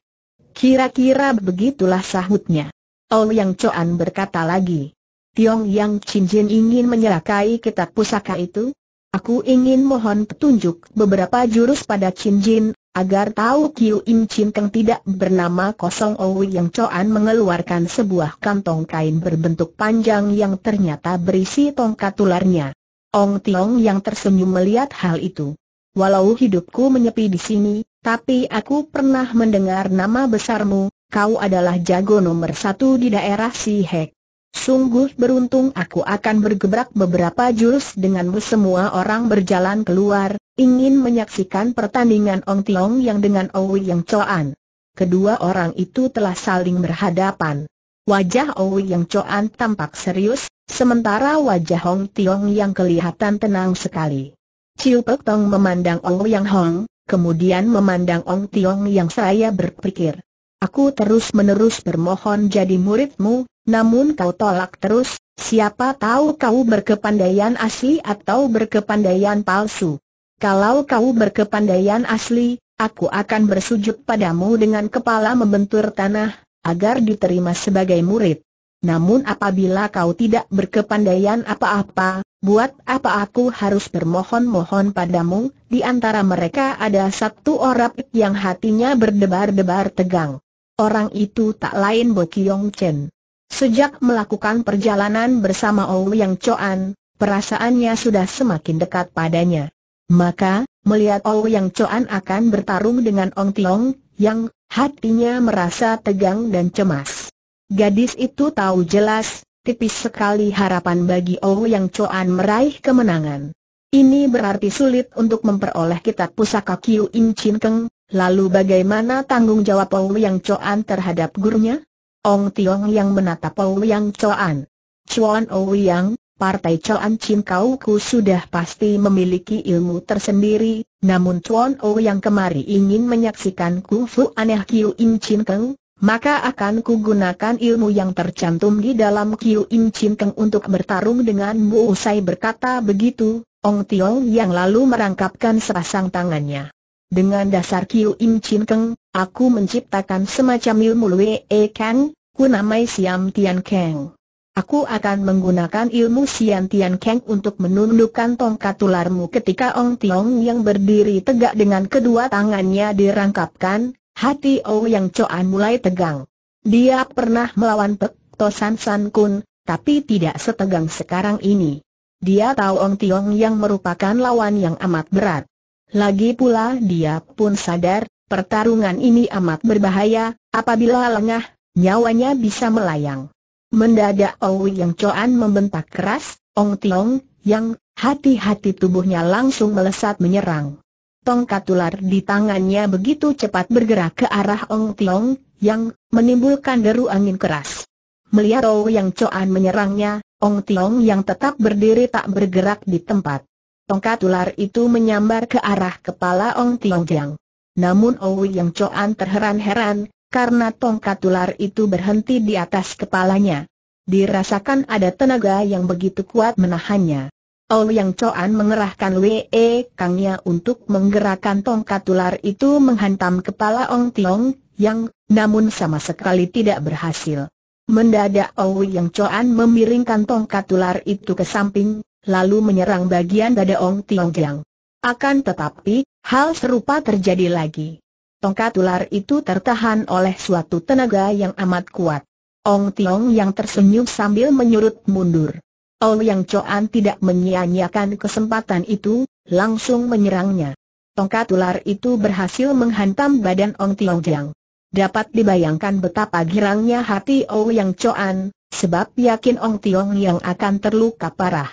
Kira-kira begitulah sahutnya. Oh Yang Coan berkata lagi. Tiong Yang Chin Jin ingin menyerakai kitab pusaka itu? Aku ingin mohon petunjuk beberapa jurus pada Chin Jin, agar tahu Kiu Im Chin Keng tidak bernama kosong Owi yang Coan mengeluarkan sebuah kantong kain berbentuk panjang yang ternyata berisi tongkat ularnya. Ong Tiong yang tersenyum melihat hal itu. Walau hidupku menyepi di sini, tapi aku pernah mendengar nama besarmu, kau adalah jago nomor satu di daerah Sihek. Sungguh beruntung aku akan bergebrak beberapa jurus denganmu semua orang berjalan keluar, ingin menyaksikan pertandingan Ong Tiong yang dengan Owi yang Coan. Kedua orang itu telah saling berhadapan. Wajah Owi yang Coan tampak serius, sementara wajah Hong Tiong yang kelihatan tenang sekali. Ciu Pek Tong memandang Owi yang Hong, kemudian memandang Ong Tiong yang saya berpikir. Aku terus-menerus bermohon jadi muridmu, namun kau tolak terus, siapa tahu kau berkepandaian asli atau berkepandaian palsu. Kalau kau berkepandaian asli, aku akan bersujud padamu dengan kepala membentur tanah, agar diterima sebagai murid. Namun apabila kau tidak berkepandaian apa-apa, buat apa aku harus bermohon-mohon padamu? Di antara mereka ada satu orang yang hatinya berdebar-debar tegang. Orang itu tak lain Bo Kiong Chen. Sejak melakukan perjalanan bersama Yang Choan, perasaannya sudah semakin dekat padanya. Maka, melihat Yang Choan akan bertarung dengan Ong Tiong, yang hatinya merasa tegang dan cemas. Gadis itu tahu jelas, tipis sekali harapan bagi Yang Choan meraih kemenangan. Ini berarti sulit untuk memperoleh kitab pusaka Kiu In Chin Keng, Lalu bagaimana tanggung jawab Paul Yang Choan terhadap gurunya? Ong Tiong Yang menatap Paul Yang Choan. Chuan Ong Yang, Partai Choan Chin Kau Ku sudah pasti memiliki ilmu tersendiri, namun Chuan Ong Yang kemari ingin menyaksikan Ku Fu Aneh Kiu In Chin Keng, maka akan ku gunakan ilmu yang tercantum di dalam Kiu In Chin Keng untuk bertarung dengan denganmu usai berkata begitu, Ong Tiong Yang lalu merangkapkan sepasang tangannya dengan dasar Kiu Im Chin Keng, aku menciptakan semacam ilmu Lue E Kang, ku namai Siam Tian Kang. Aku akan menggunakan ilmu Siam Tian Kang untuk menundukkan tongkat tularmu. ketika Ong Tiong yang berdiri tegak dengan kedua tangannya dirangkapkan, hati Ong Yang Coan mulai tegang. Dia pernah melawan Pek Tosan San Kun, tapi tidak setegang sekarang ini. Dia tahu Ong Tiong yang merupakan lawan yang amat berat. Lagi pula dia pun sadar, pertarungan ini amat berbahaya, apabila lengah, nyawanya bisa melayang. Mendadak Owi Yang Coan membentak keras, Ong Tiong, yang hati-hati tubuhnya langsung melesat menyerang. Tongkat ular di tangannya begitu cepat bergerak ke arah Ong Tiong, yang menimbulkan deru angin keras. Melihat Owi Yang Coan menyerangnya, Ong Tiong yang tetap berdiri tak bergerak di tempat. Tongkat ular itu menyambar ke arah kepala Ong Jiang. Namun Owi Yang Coan terheran-heran, karena tongkat ular itu berhenti di atas kepalanya. Dirasakan ada tenaga yang begitu kuat menahannya. Owi Yang Coan mengerahkan Wee Kangnya untuk menggerakkan tongkat ular itu menghantam kepala Ong Tiong Yang, namun sama sekali tidak berhasil. Mendadak Owi Yang Coan memiringkan tongkat ular itu ke samping, lalu menyerang bagian dada Ong Tiong Giang. Akan tetapi, hal serupa terjadi lagi. Tongkat ular itu tertahan oleh suatu tenaga yang amat kuat. Ong Tiong yang tersenyum sambil menyurut mundur. Ong Yang Coan tidak menyia-nyiakan kesempatan itu, langsung menyerangnya. Tongkat ular itu berhasil menghantam badan Ong Tiong Giang. Dapat dibayangkan betapa girangnya hati Ong Yang Coan, sebab yakin Ong Tiong yang akan terluka parah.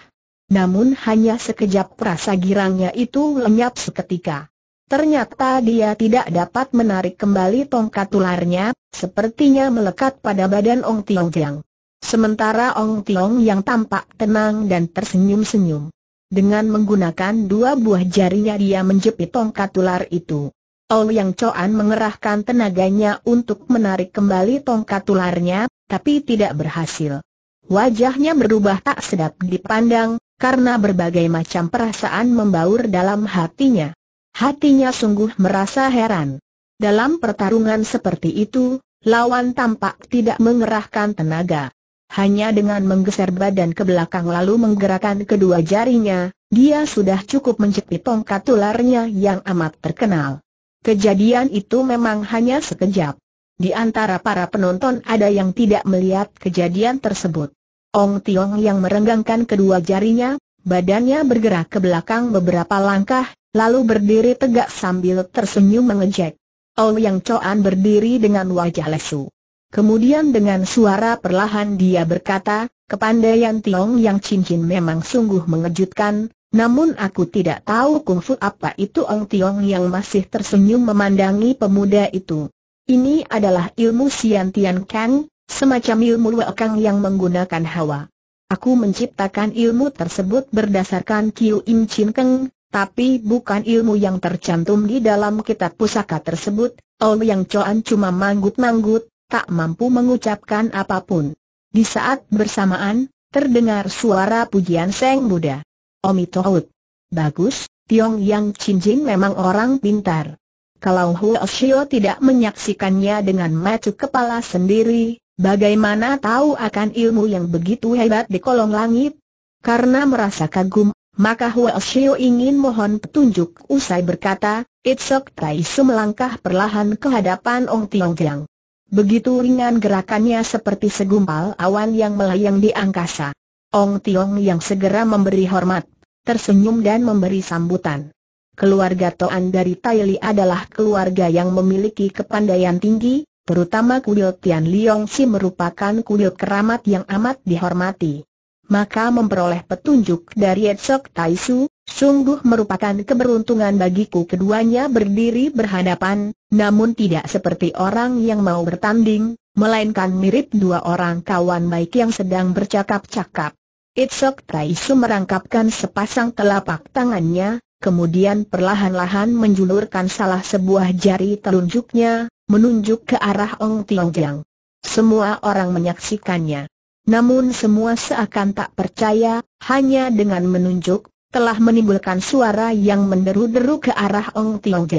Namun hanya sekejap rasa girangnya itu lenyap seketika. Ternyata dia tidak dapat menarik kembali tongkat tularnya, sepertinya melekat pada badan Ong Tiong Jiang. Sementara Ong Tiong yang tampak tenang dan tersenyum-senyum. Dengan menggunakan dua buah jarinya dia menjepit tongkat tular itu. Ol Yang Coan mengerahkan tenaganya untuk menarik kembali tongkat tularnya, tapi tidak berhasil. Wajahnya berubah tak sedap dipandang, karena berbagai macam perasaan membaur dalam hatinya. Hatinya sungguh merasa heran. Dalam pertarungan seperti itu, lawan tampak tidak mengerahkan tenaga. Hanya dengan menggeser badan ke belakang lalu menggerakkan kedua jarinya, dia sudah cukup mencepit tongkat ularnya yang amat terkenal. Kejadian itu memang hanya sekejap. Di antara para penonton ada yang tidak melihat kejadian tersebut. Ong Tiong yang merenggangkan kedua jarinya, badannya bergerak ke belakang beberapa langkah, lalu berdiri tegak sambil tersenyum mengejek. Ong Yang Coan berdiri dengan wajah lesu. Kemudian dengan suara perlahan dia berkata, kepandaian Tiong Yang Cincin memang sungguh mengejutkan, namun aku tidak tahu kungfu apa itu Ong Tiong yang masih tersenyum memandangi pemuda itu. Ini adalah ilmu Sian Tian Kang, semacam ilmu wakang yang menggunakan hawa. Aku menciptakan ilmu tersebut berdasarkan Kiu Im Chin Keng, tapi bukan ilmu yang tercantum di dalam kitab pusaka tersebut, Om Yang Choan cuma manggut-manggut, tak mampu mengucapkan apapun. Di saat bersamaan, terdengar suara pujian Seng Buddha. Omi Tohut. Bagus, Tiong Yang Chin Jin memang orang pintar. Kalau Huo Shio tidak menyaksikannya dengan mata kepala sendiri, Bagaimana tahu akan ilmu yang begitu hebat di kolong langit? Karena merasa kagum, maka Hua Xiu ingin mohon petunjuk usai berkata, Itzok Taisu melangkah perlahan ke hadapan Ong Tiong Tiang. Begitu ringan gerakannya seperti segumpal awan yang melayang di angkasa. Ong Tiong yang segera memberi hormat, tersenyum dan memberi sambutan. Keluarga Toan dari Tai Li adalah keluarga yang memiliki kepandaian tinggi, Terutama kuil Tian Liong Si merupakan kuil keramat yang amat dihormati. Maka memperoleh petunjuk dari Edsok Taisu, sungguh merupakan keberuntungan bagiku keduanya berdiri berhadapan, namun tidak seperti orang yang mau bertanding, melainkan mirip dua orang kawan baik yang sedang bercakap-cakap. Itzok Taisu merangkapkan sepasang telapak tangannya, kemudian perlahan-lahan menjulurkan salah sebuah jari telunjuknya, menunjuk ke arah Ong Tiong Semua orang menyaksikannya. Namun semua seakan tak percaya, hanya dengan menunjuk, telah menimbulkan suara yang menderu-deru ke arah Ong Tiong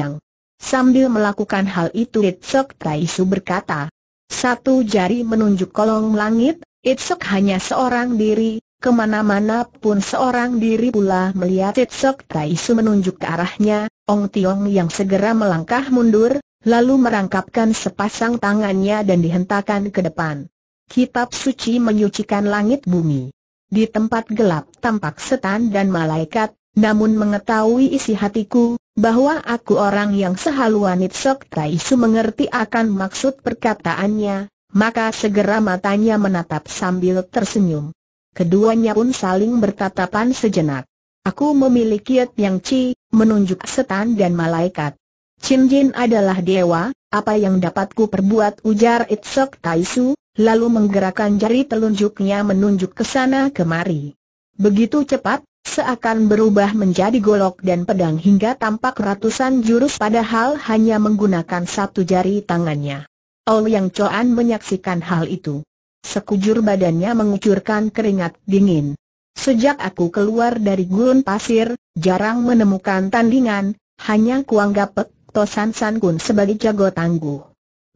Sambil melakukan hal itu Itzok Taisu berkata, satu jari menunjuk kolong langit, Itzok hanya seorang diri, kemana-mana pun seorang diri pula melihat Itzok Taisu menunjuk ke arahnya, Ong Tiong yang segera melangkah mundur, lalu merangkapkan sepasang tangannya dan dihentakkan ke depan. Kitab suci menyucikan langit bumi. Di tempat gelap tampak setan dan malaikat, namun mengetahui isi hatiku, bahwa aku orang yang sehaluan Sok Taisu mengerti akan maksud perkataannya, maka segera matanya menatap sambil tersenyum. Keduanya pun saling bertatapan sejenak. Aku memiliki yang ci, menunjuk setan dan malaikat. Chin Jin adalah dewa, apa yang dapatku perbuat ujar Itzok Taisu, lalu menggerakkan jari telunjuknya menunjuk ke sana kemari. Begitu cepat, seakan berubah menjadi golok dan pedang hingga tampak ratusan jurus padahal hanya menggunakan satu jari tangannya. Ou Yang Choan menyaksikan hal itu. Sekujur badannya mengucurkan keringat dingin. Sejak aku keluar dari gurun pasir, jarang menemukan tandingan, hanya kuanggap Tosan Kun sebagai jago tangguh.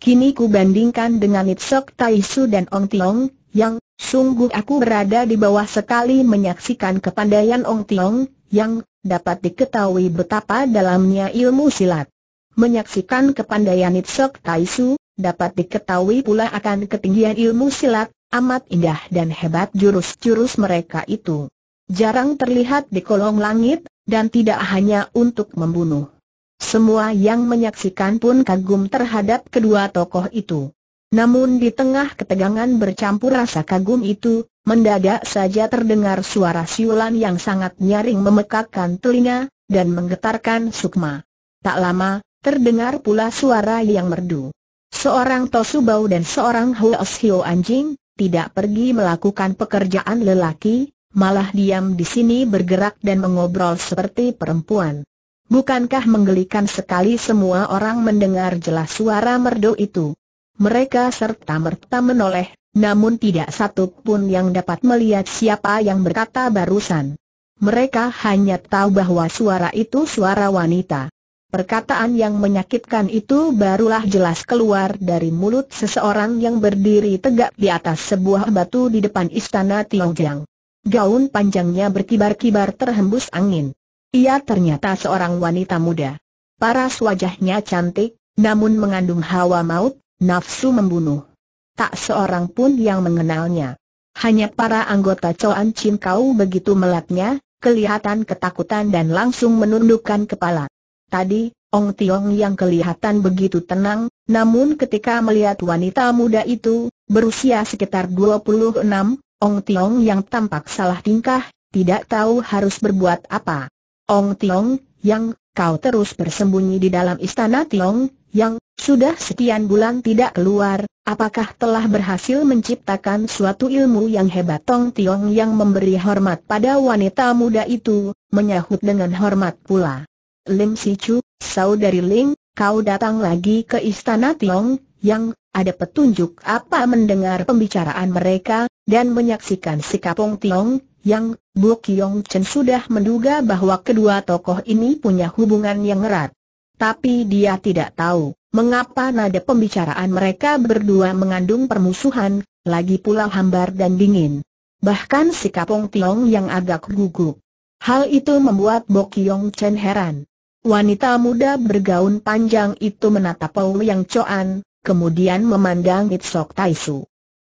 Kini ku bandingkan dengan Itsok Taisu dan Ong Tiong, yang, sungguh aku berada di bawah sekali menyaksikan kepandaian Ong Tiong, yang, dapat diketahui betapa dalamnya ilmu silat. Menyaksikan kepandaian Itsok Taisu, dapat diketahui pula akan ketinggian ilmu silat, amat indah dan hebat jurus-jurus mereka itu. Jarang terlihat di kolong langit, dan tidak hanya untuk membunuh. Semua yang menyaksikan pun kagum terhadap kedua tokoh itu. Namun di tengah ketegangan bercampur rasa kagum itu, mendadak saja terdengar suara siulan yang sangat nyaring memekakkan telinga, dan menggetarkan sukma. Tak lama, terdengar pula suara yang merdu. Seorang Tosubau dan seorang Huos Hio anjing, tidak pergi melakukan pekerjaan lelaki, malah diam di sini bergerak dan mengobrol seperti perempuan. Bukankah menggelikan sekali semua orang mendengar jelas suara merdu itu? Mereka serta-merta menoleh, namun tidak satu pun yang dapat melihat siapa yang berkata barusan. Mereka hanya tahu bahwa suara itu suara wanita. Perkataan yang menyakitkan itu barulah jelas keluar dari mulut seseorang yang berdiri tegak di atas sebuah batu di depan istana Tiongjang. Gaun panjangnya berkibar-kibar terhembus angin. Ia ternyata seorang wanita muda. Paras wajahnya cantik, namun mengandung hawa maut, nafsu membunuh. Tak seorang pun yang mengenalnya. Hanya para anggota Coan Chin Kau begitu melatnya, kelihatan ketakutan dan langsung menundukkan kepala. Tadi, Ong Tiong yang kelihatan begitu tenang, namun ketika melihat wanita muda itu, berusia sekitar 26, Ong Tiong yang tampak salah tingkah, tidak tahu harus berbuat apa. Ong Tiong, yang, kau terus bersembunyi di dalam istana Tiong, yang, sudah sekian bulan tidak keluar, apakah telah berhasil menciptakan suatu ilmu yang hebat Tong Tiong yang memberi hormat pada wanita muda itu, menyahut dengan hormat pula. Lim Si Chu, saudari Ling, kau datang lagi ke istana Tiong, yang, ada petunjuk apa mendengar pembicaraan mereka, dan menyaksikan sikap Ong Tiong, yang, Bu Kiong Chen sudah menduga bahwa kedua tokoh ini punya hubungan yang erat. Tapi dia tidak tahu, mengapa nada pembicaraan mereka berdua mengandung permusuhan, lagi pula hambar dan dingin. Bahkan sikap Ong Tiong yang agak gugup. Hal itu membuat Bo Kiong Chen heran. Wanita muda bergaun panjang itu menatap Paul Yang Choan, kemudian memandang It Sok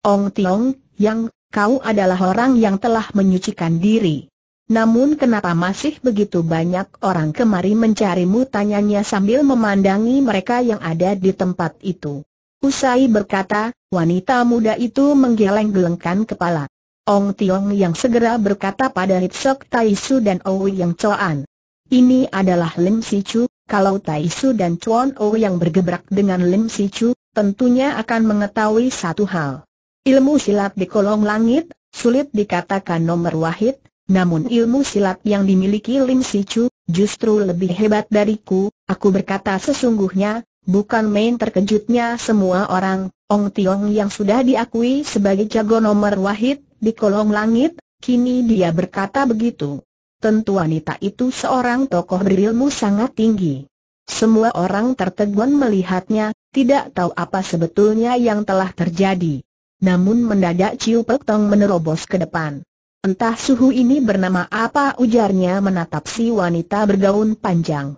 Ong Tiong, yang kau adalah orang yang telah menyucikan diri. Namun kenapa masih begitu banyak orang kemari mencarimu tanyanya sambil memandangi mereka yang ada di tempat itu. Usai berkata, wanita muda itu menggeleng-gelengkan kepala. Ong Tiong yang segera berkata pada Hitsok Tai Su dan Owi yang Coan. Ini adalah Lim Si Chu, kalau Tai Su dan Chuan Owi yang bergebrak dengan Lim Si Chu, tentunya akan mengetahui satu hal. Ilmu silat di kolong langit, sulit dikatakan nomor wahid, namun ilmu silat yang dimiliki Lim Sichu, justru lebih hebat dariku, aku berkata sesungguhnya, bukan main terkejutnya semua orang, Ong Tiong yang sudah diakui sebagai jago nomor wahid, di kolong langit, kini dia berkata begitu. Tentu wanita itu seorang tokoh berilmu sangat tinggi. Semua orang tertegun melihatnya, tidak tahu apa sebetulnya yang telah terjadi. Namun mendadak Ciu Pek Tong menerobos ke depan. Entah suhu ini bernama apa ujarnya menatap si wanita bergaun panjang.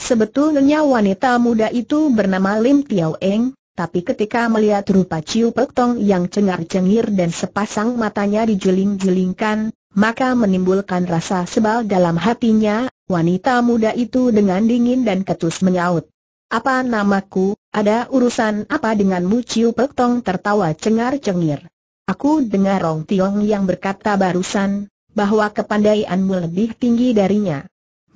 Sebetulnya wanita muda itu bernama Lim Tiao Eng, tapi ketika melihat rupa Ciu Pek Tong yang cengar-cengir dan sepasang matanya dijeling-jelingkan, maka menimbulkan rasa sebal dalam hatinya, wanita muda itu dengan dingin dan ketus menyaut. Apa namaku, ada urusan apa denganmu Ciu Pek Tong tertawa cengar-cengir. Aku dengar Rong Tiong yang berkata barusan, bahwa kepandaianmu lebih tinggi darinya.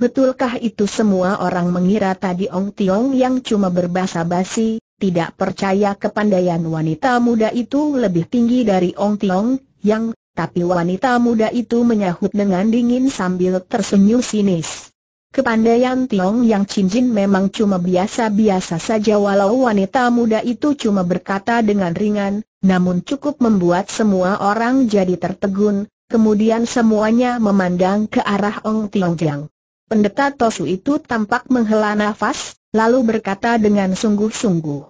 Betulkah itu semua orang mengira tadi Ong Tiong yang cuma berbahasa basi, tidak percaya kepandaian wanita muda itu lebih tinggi dari Ong Tiong, yang, tapi wanita muda itu menyahut dengan dingin sambil tersenyum sinis. Kepandaian Tiong Yang Cinjin memang cuma biasa-biasa saja walau wanita muda itu cuma berkata dengan ringan, namun cukup membuat semua orang jadi tertegun, kemudian semuanya memandang ke arah Ong Tiong Jiang. Pendeta Tosu itu tampak menghela nafas, lalu berkata dengan sungguh-sungguh.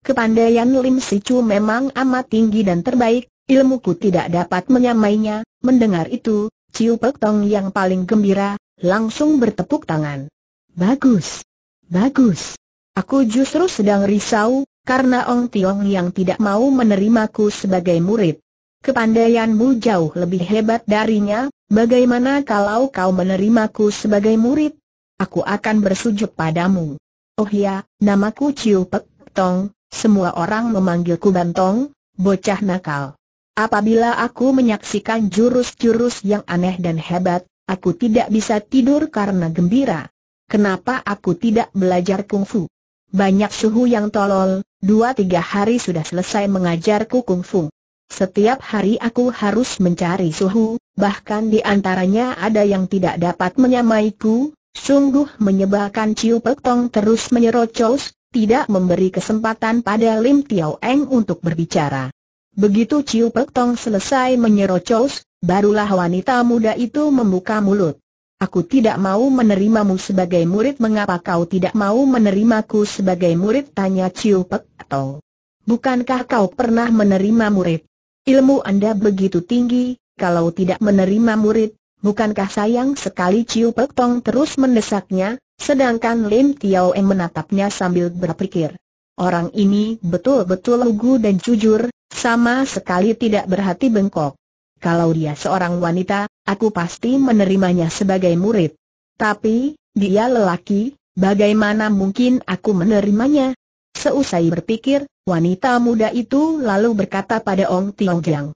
Kepandaian Lim Chu memang amat tinggi dan terbaik, ilmuku tidak dapat menyamainya, mendengar itu, Ciu Pek Tong yang paling gembira, langsung bertepuk tangan. Bagus. Bagus. Aku justru sedang risau, karena Ong Tiong yang tidak mau menerimaku sebagai murid. Kepandaianmu jauh lebih hebat darinya, bagaimana kalau kau menerimaku sebagai murid? Aku akan bersujud padamu. Oh ya, namaku Ciu Pek Tong, semua orang memanggilku Bantong, bocah nakal. Apabila aku menyaksikan jurus-jurus yang aneh dan hebat, Aku tidak bisa tidur karena gembira. Kenapa aku tidak belajar kungfu? Banyak suhu yang tolol, dua tiga hari sudah selesai mengajarku kungfu. Setiap hari aku harus mencari suhu, bahkan di antaranya ada yang tidak dapat menyamaiku, sungguh menyebalkan Ciu Pek Tong terus menyerocos, tidak memberi kesempatan pada Lim Tiao Eng untuk berbicara. Begitu Ciu Pek Tong selesai menyerocos, Barulah wanita muda itu membuka mulut. Aku tidak mau menerimamu sebagai murid mengapa kau tidak mau menerimaku sebagai murid tanya Ciu Pek atau Bukankah kau pernah menerima murid? Ilmu anda begitu tinggi, kalau tidak menerima murid, bukankah sayang sekali Ciu Pek Tong terus mendesaknya, sedangkan Lim Tiao Em menatapnya sambil berpikir. Orang ini betul-betul lugu dan jujur, sama sekali tidak berhati bengkok. Kalau dia seorang wanita, aku pasti menerimanya sebagai murid. Tapi, dia lelaki, bagaimana mungkin aku menerimanya? Seusai berpikir, wanita muda itu lalu berkata pada Ong Tiong Yang.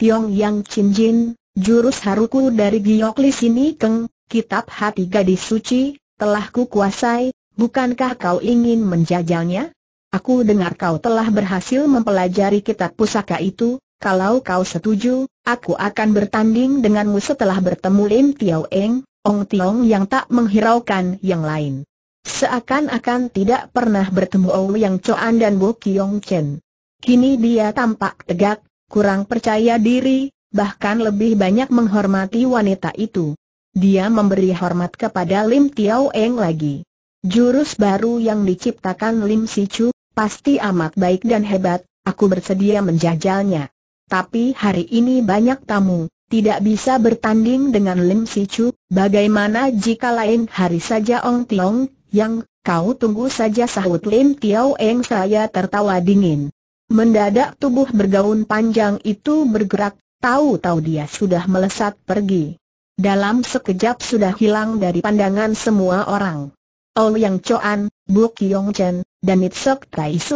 Tiong Yang Chin Jin, jurus haruku dari Giok Li Sini Keng, kitab hati gadis suci, telah ku kuasai, bukankah kau ingin menjajalnya? Aku dengar kau telah berhasil mempelajari kitab pusaka itu, kalau kau setuju, aku akan bertanding denganmu setelah bertemu Lim Tiao Eng, Ong Tiong yang tak menghiraukan yang lain. Seakan-akan tidak pernah bertemu Ou Yang Choan dan Bo Kiong Chen. Kini dia tampak tegak, kurang percaya diri, bahkan lebih banyak menghormati wanita itu. Dia memberi hormat kepada Lim Tiao Eng lagi. Jurus baru yang diciptakan Lim Si Chu pasti amat baik dan hebat, aku bersedia menjajalnya tapi hari ini banyak tamu, tidak bisa bertanding dengan Lim Si Chu, bagaimana jika lain hari saja Ong Tiong, yang, kau tunggu saja sahut Lim Tiao Eng saya tertawa dingin. Mendadak tubuh bergaun panjang itu bergerak, tahu-tahu dia sudah melesat pergi. Dalam sekejap sudah hilang dari pandangan semua orang. Ong Yang Choan, Bu Kiong Chen, dan It Sok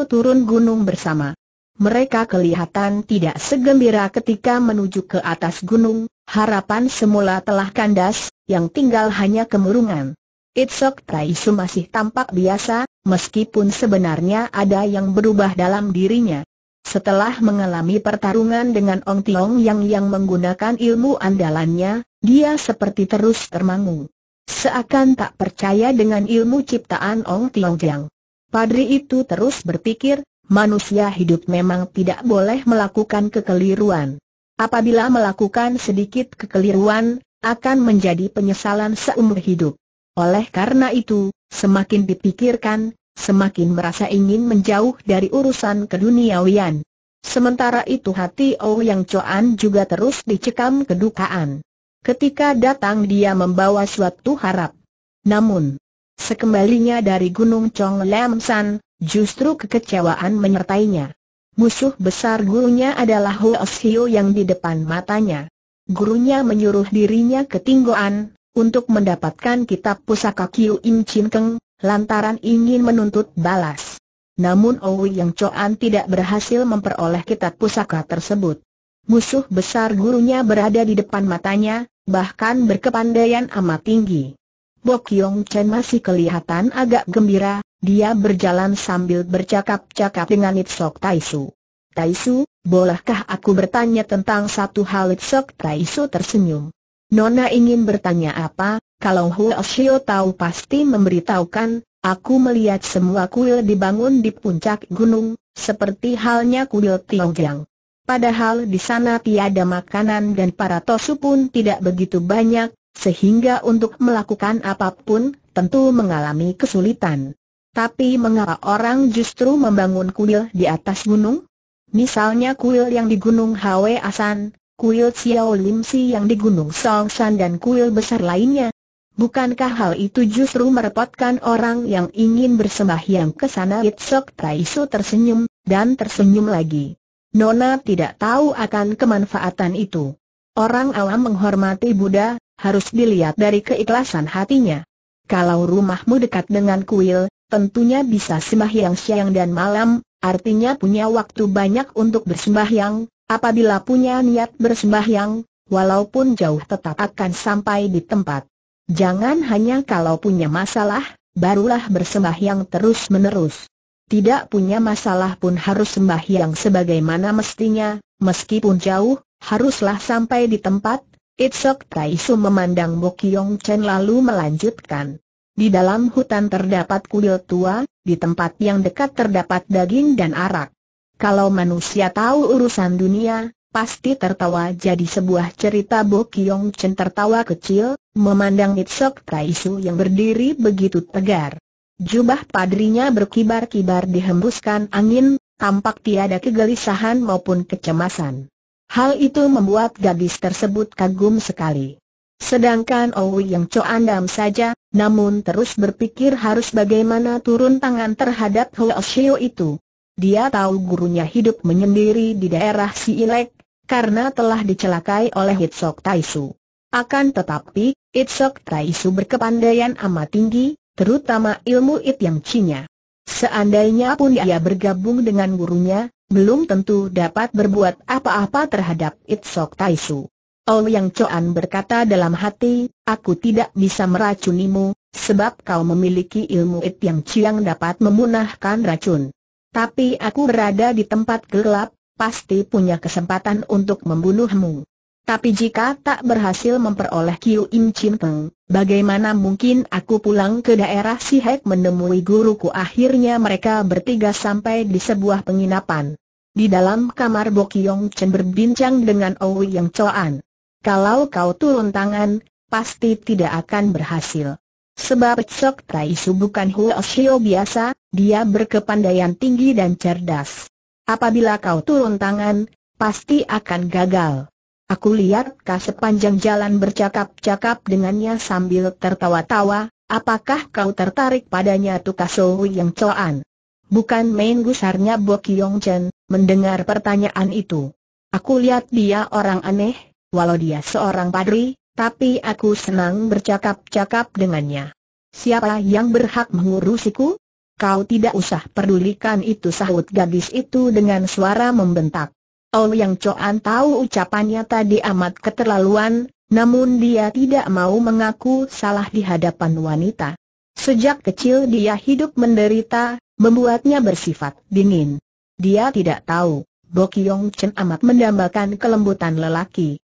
turun gunung bersama mereka kelihatan tidak segembira ketika menuju ke atas gunung, harapan semula telah kandas, yang tinggal hanya kemurungan. Itsok Taisu masih tampak biasa, meskipun sebenarnya ada yang berubah dalam dirinya. Setelah mengalami pertarungan dengan Ong Tiong Yang yang menggunakan ilmu andalannya, dia seperti terus termangu. Seakan tak percaya dengan ilmu ciptaan Ong Tiong Yang. Padri itu terus berpikir, manusia hidup memang tidak boleh melakukan kekeliruan. Apabila melakukan sedikit kekeliruan, akan menjadi penyesalan seumur hidup. Oleh karena itu, semakin dipikirkan, semakin merasa ingin menjauh dari urusan keduniawian. Sementara itu hati oh yang Coan juga terus dicekam kedukaan. Ketika datang dia membawa suatu harap. Namun, sekembalinya dari Gunung Chong Lam San, Justru kekecewaan menyertainya. Musuh besar gurunya adalah Hu Oshio yang di depan matanya. Gurunya menyuruh dirinya ke Tinggoan, untuk mendapatkan kitab pusaka Kiu Im Chin Keng, lantaran ingin menuntut balas. Namun Owi Yang Choan tidak berhasil memperoleh kitab pusaka tersebut. Musuh besar gurunya berada di depan matanya, bahkan berkepandaian amat tinggi. Bok Yong Chen masih kelihatan agak gembira, dia berjalan sambil bercakap-cakap dengan Itsok Taisu. Taisu, bolehkah aku bertanya tentang satu hal Itsok Taisu tersenyum. Nona ingin bertanya apa, kalau Huo Shio tahu pasti memberitahukan, aku melihat semua kuil dibangun di puncak gunung, seperti halnya kuil Tiongjang. Padahal di sana tiada makanan dan para tosu pun tidak begitu banyak, sehingga untuk melakukan apapun, tentu mengalami kesulitan. Tapi mengapa orang justru membangun kuil di atas gunung? Misalnya kuil yang di Gunung Hwe Asan, kuil Xiao Si yang di Gunung San dan kuil besar lainnya. Bukankah hal itu justru merepotkan orang yang ingin bersembahyang ke sana? Itsok Taisu tersenyum, dan tersenyum lagi. Nona tidak tahu akan kemanfaatan itu. Orang awam menghormati Buddha, harus dilihat dari keikhlasan hatinya. Kalau rumahmu dekat dengan kuil, tentunya bisa sembahyang siang dan malam, artinya punya waktu banyak untuk bersembahyang, apabila punya niat bersembahyang, walaupun jauh tetap akan sampai di tempat. Jangan hanya kalau punya masalah, barulah bersembahyang terus-menerus. Tidak punya masalah pun harus sembahyang sebagaimana mestinya, meskipun jauh, haruslah sampai di tempat. It'sok Taisu memandang Bokyong Chen lalu melanjutkan. Di dalam hutan terdapat kuil tua, di tempat yang dekat terdapat daging dan arak. Kalau manusia tahu urusan dunia, pasti tertawa jadi sebuah cerita Bo Kiong Chen tertawa kecil, memandang Itsok Kaisu yang berdiri begitu tegar. Jubah padrinya berkibar-kibar dihembuskan angin, tampak tiada kegelisahan maupun kecemasan. Hal itu membuat gadis tersebut kagum sekali. Sedangkan Owi yang coandam saja, namun terus berpikir harus bagaimana turun tangan terhadap Huo Shio itu. Dia tahu gurunya hidup menyendiri di daerah Siilek, karena telah dicelakai oleh Hitsok Taisu. Akan tetapi, Hitsok Taisu berkepandaian amat tinggi, terutama ilmu It Yang Cinya. Seandainya pun dia bergabung dengan gurunya, belum tentu dapat berbuat apa-apa terhadap Hitsok Taisu. Yang Coan berkata dalam hati, aku tidak bisa meracunimu, sebab kau memiliki ilmu it yang ciang dapat memunahkan racun. Tapi aku berada di tempat gelap, pasti punya kesempatan untuk membunuhmu. Tapi jika tak berhasil memperoleh Kiu Im Chin Teng, bagaimana mungkin aku pulang ke daerah Sihek menemui guruku akhirnya mereka bertiga sampai di sebuah penginapan. Di dalam kamar Kiong Chen berbincang dengan Owi Yang Choan. Kalau kau turun tangan, pasti tidak akan berhasil. Sebab Sok Tai Su bukan Huo Shio biasa, dia berkepandaian tinggi dan cerdas. Apabila kau turun tangan, pasti akan gagal. Aku lihat kau sepanjang jalan bercakap-cakap dengannya sambil tertawa-tawa, apakah kau tertarik padanya Tukaso yang coan? Bukan main gusarnya Bo Kiong Chen, mendengar pertanyaan itu. Aku lihat dia orang aneh, Walau dia seorang padri, tapi aku senang bercakap-cakap dengannya. Siapa yang berhak mengurusiku? Kau tidak usah pedulikan itu sahut gadis itu dengan suara membentak. Oh yang Coan tahu ucapannya tadi amat keterlaluan, namun dia tidak mau mengaku salah di hadapan wanita. Sejak kecil dia hidup menderita, membuatnya bersifat dingin. Dia tidak tahu, Bokyong Chen amat mendambakan kelembutan lelaki.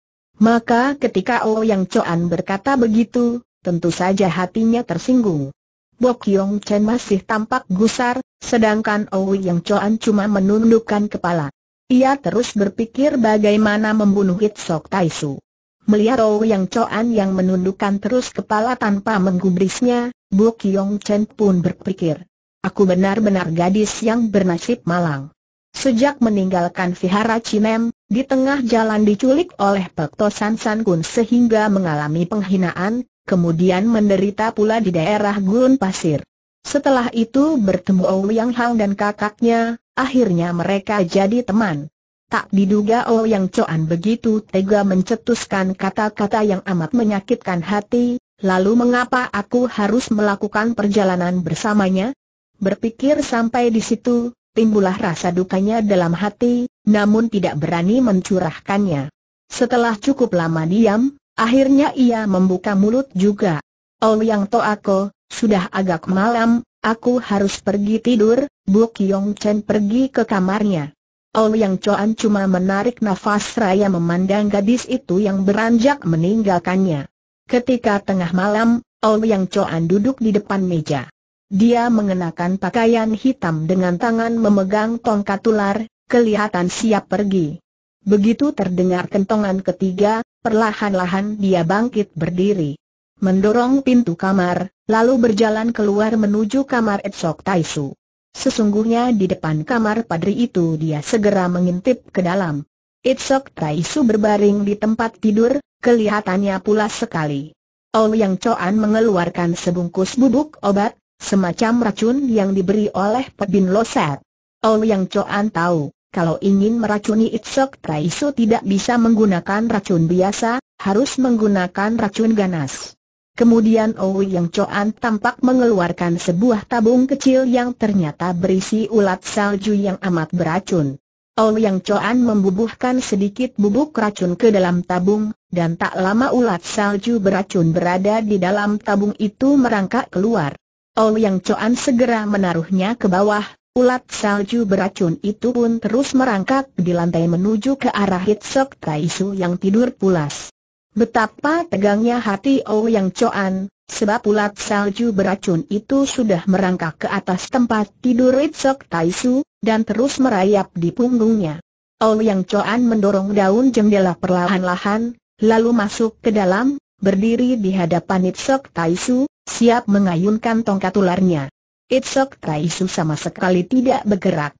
Maka ketika oh yang Coan berkata begitu, tentu saja hatinya tersinggung. Bok Yong Chen masih tampak gusar, sedangkan oh yang Coan cuma menundukkan kepala. Ia terus berpikir bagaimana membunuh Hit Sok Tai Su. Melihat oh Yang Coan yang menundukkan terus kepala tanpa menggubrisnya, Bok Yong Chen pun berpikir. Aku benar-benar gadis yang bernasib malang. Sejak meninggalkan vihara Cinem, di tengah jalan diculik oleh Pekto San San Kun sehingga mengalami penghinaan, kemudian menderita pula di daerah gurun pasir. Setelah itu bertemu Ouyang Hang dan kakaknya, akhirnya mereka jadi teman. Tak diduga Ouyang Coan begitu tega mencetuskan kata-kata yang amat menyakitkan hati, lalu mengapa aku harus melakukan perjalanan bersamanya? Berpikir sampai di situ, timbullah rasa dukanya dalam hati, namun tidak berani mencurahkannya. Setelah cukup lama diam, akhirnya ia membuka mulut juga. Oh yang toako, sudah agak malam, aku harus pergi tidur, Bu Kiong Chen pergi ke kamarnya. Oh Yang Choan cuma menarik nafas raya memandang gadis itu yang beranjak meninggalkannya. Ketika tengah malam, Oh Yang Choan duduk di depan meja. Dia mengenakan pakaian hitam dengan tangan memegang tongkat ular, kelihatan siap pergi. Begitu terdengar kentongan ketiga, perlahan-lahan dia bangkit berdiri. Mendorong pintu kamar, lalu berjalan keluar menuju kamar Edsok Taisu. Sesungguhnya di depan kamar padri itu dia segera mengintip ke dalam. Itsok Taisu berbaring di tempat tidur, kelihatannya pulas sekali. Oh Yang Coan mengeluarkan sebungkus bubuk obat, Semacam racun yang diberi oleh Pebin Loset. Yang Coan tahu, kalau ingin meracuni Itsok Traisu tidak bisa menggunakan racun biasa, harus menggunakan racun ganas. Kemudian Yang Coan tampak mengeluarkan sebuah tabung kecil yang ternyata berisi ulat salju yang amat beracun. Yang Coan membubuhkan sedikit bubuk racun ke dalam tabung, dan tak lama ulat salju beracun berada di dalam tabung itu merangkak keluar. Yang Coan segera menaruhnya ke bawah, ulat salju beracun itu pun terus merangkak di lantai menuju ke arah Hitsok Taisu yang tidur pulas. Betapa tegangnya hati Yang Coan, sebab ulat salju beracun itu sudah merangkak ke atas tempat tidur Hitsok Taisu, dan terus merayap di punggungnya. Yang Coan mendorong daun jendela perlahan-lahan, lalu masuk ke dalam, berdiri di hadapan Itzok Taisu, siap mengayunkan tongkat ularnya. Itzok Taisu sama sekali tidak bergerak.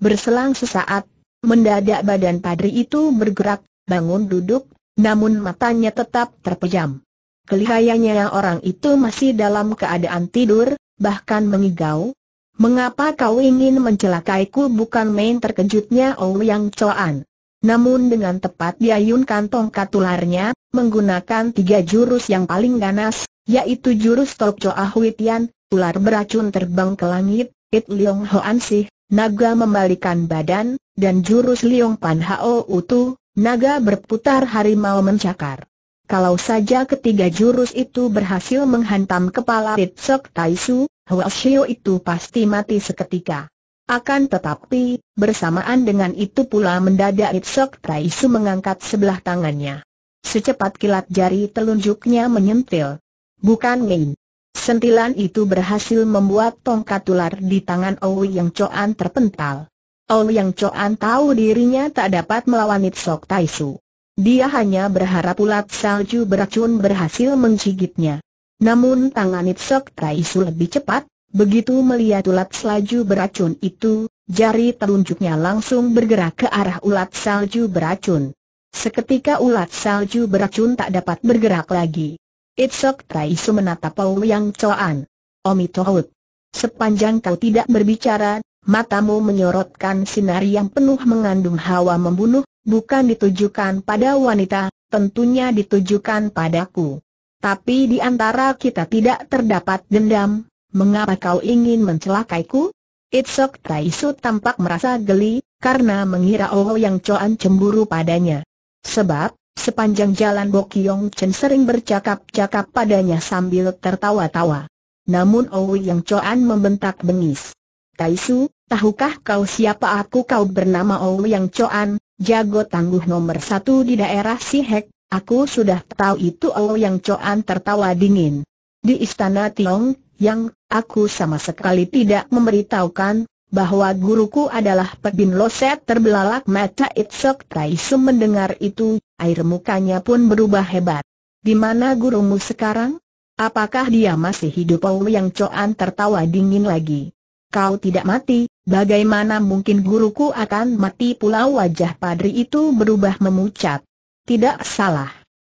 Berselang sesaat, mendadak badan padri itu bergerak, bangun duduk, namun matanya tetap terpejam. Kelihayanya orang itu masih dalam keadaan tidur, bahkan mengigau. Mengapa kau ingin mencelakaiku bukan main terkejutnya Ouyang Choan. Namun dengan tepat diayunkan tongkat tularnya, menggunakan tiga jurus yang paling ganas, yaitu jurus Tok Choa Hui Tian, ular beracun terbang ke langit, It Leong Hoan Sih, naga membalikan badan, dan jurus Leong Pan Hao Utu, naga berputar harimau mencakar. Kalau saja ketiga jurus itu berhasil menghantam kepala Pitsok Taisu, Hwa Shio itu pasti mati seketika. Akan tetapi, bersamaan dengan itu pula mendadak Ipsok Taisu mengangkat sebelah tangannya. Secepat kilat jari telunjuknya menyentil. Bukan main. Sentilan itu berhasil membuat tongkat ular di tangan Owi yang Coan terpental. Owi yang Coan tahu dirinya tak dapat melawan Ipsok Taisu. Dia hanya berharap ulat salju beracun berhasil mencigitnya. Namun tangan Ipsok Taisu lebih cepat, Begitu melihat ulat salju beracun itu, jari telunjuknya langsung bergerak ke arah ulat salju beracun. Seketika ulat salju beracun tak dapat bergerak lagi. Itzok Taisu menatap Pau Yang Coan. Omi Tohut. Sepanjang kau tidak berbicara, matamu menyorotkan sinar yang penuh mengandung hawa membunuh, bukan ditujukan pada wanita, tentunya ditujukan padaku. Tapi di antara kita tidak terdapat dendam, mengapa kau ingin mencelakaiku? Itsok Taisu tampak merasa geli, karena mengira Oh Yang Coan cemburu padanya. Sebab, sepanjang jalan Yong Chen sering bercakap-cakap padanya sambil tertawa-tawa. Namun Oh Yang Coan membentak bengis. Taisu, tahukah kau siapa aku kau bernama Oh Yang Coan, jago tangguh nomor satu di daerah Sihek, aku sudah tahu itu Oh Yang Coan tertawa dingin. Di istana Tiong, yang aku sama sekali tidak memberitahukan bahwa guruku adalah Pebin Loset terbelalak mata Itsok Taisu mendengar itu, air mukanya pun berubah hebat. Di mana gurumu sekarang? Apakah dia masih hidup? Oh yang Coan tertawa dingin lagi. Kau tidak mati, bagaimana mungkin guruku akan mati pula wajah padri itu berubah memucat. Tidak salah.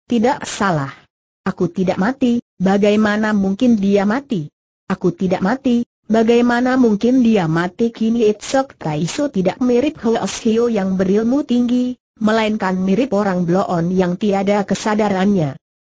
Tidak salah. Aku tidak mati, bagaimana mungkin dia mati? Aku tidak mati, bagaimana mungkin dia mati? Kini Itzok Taiso tidak mirip Hoos Hio yang berilmu tinggi, melainkan mirip orang bloon yang tiada kesadarannya.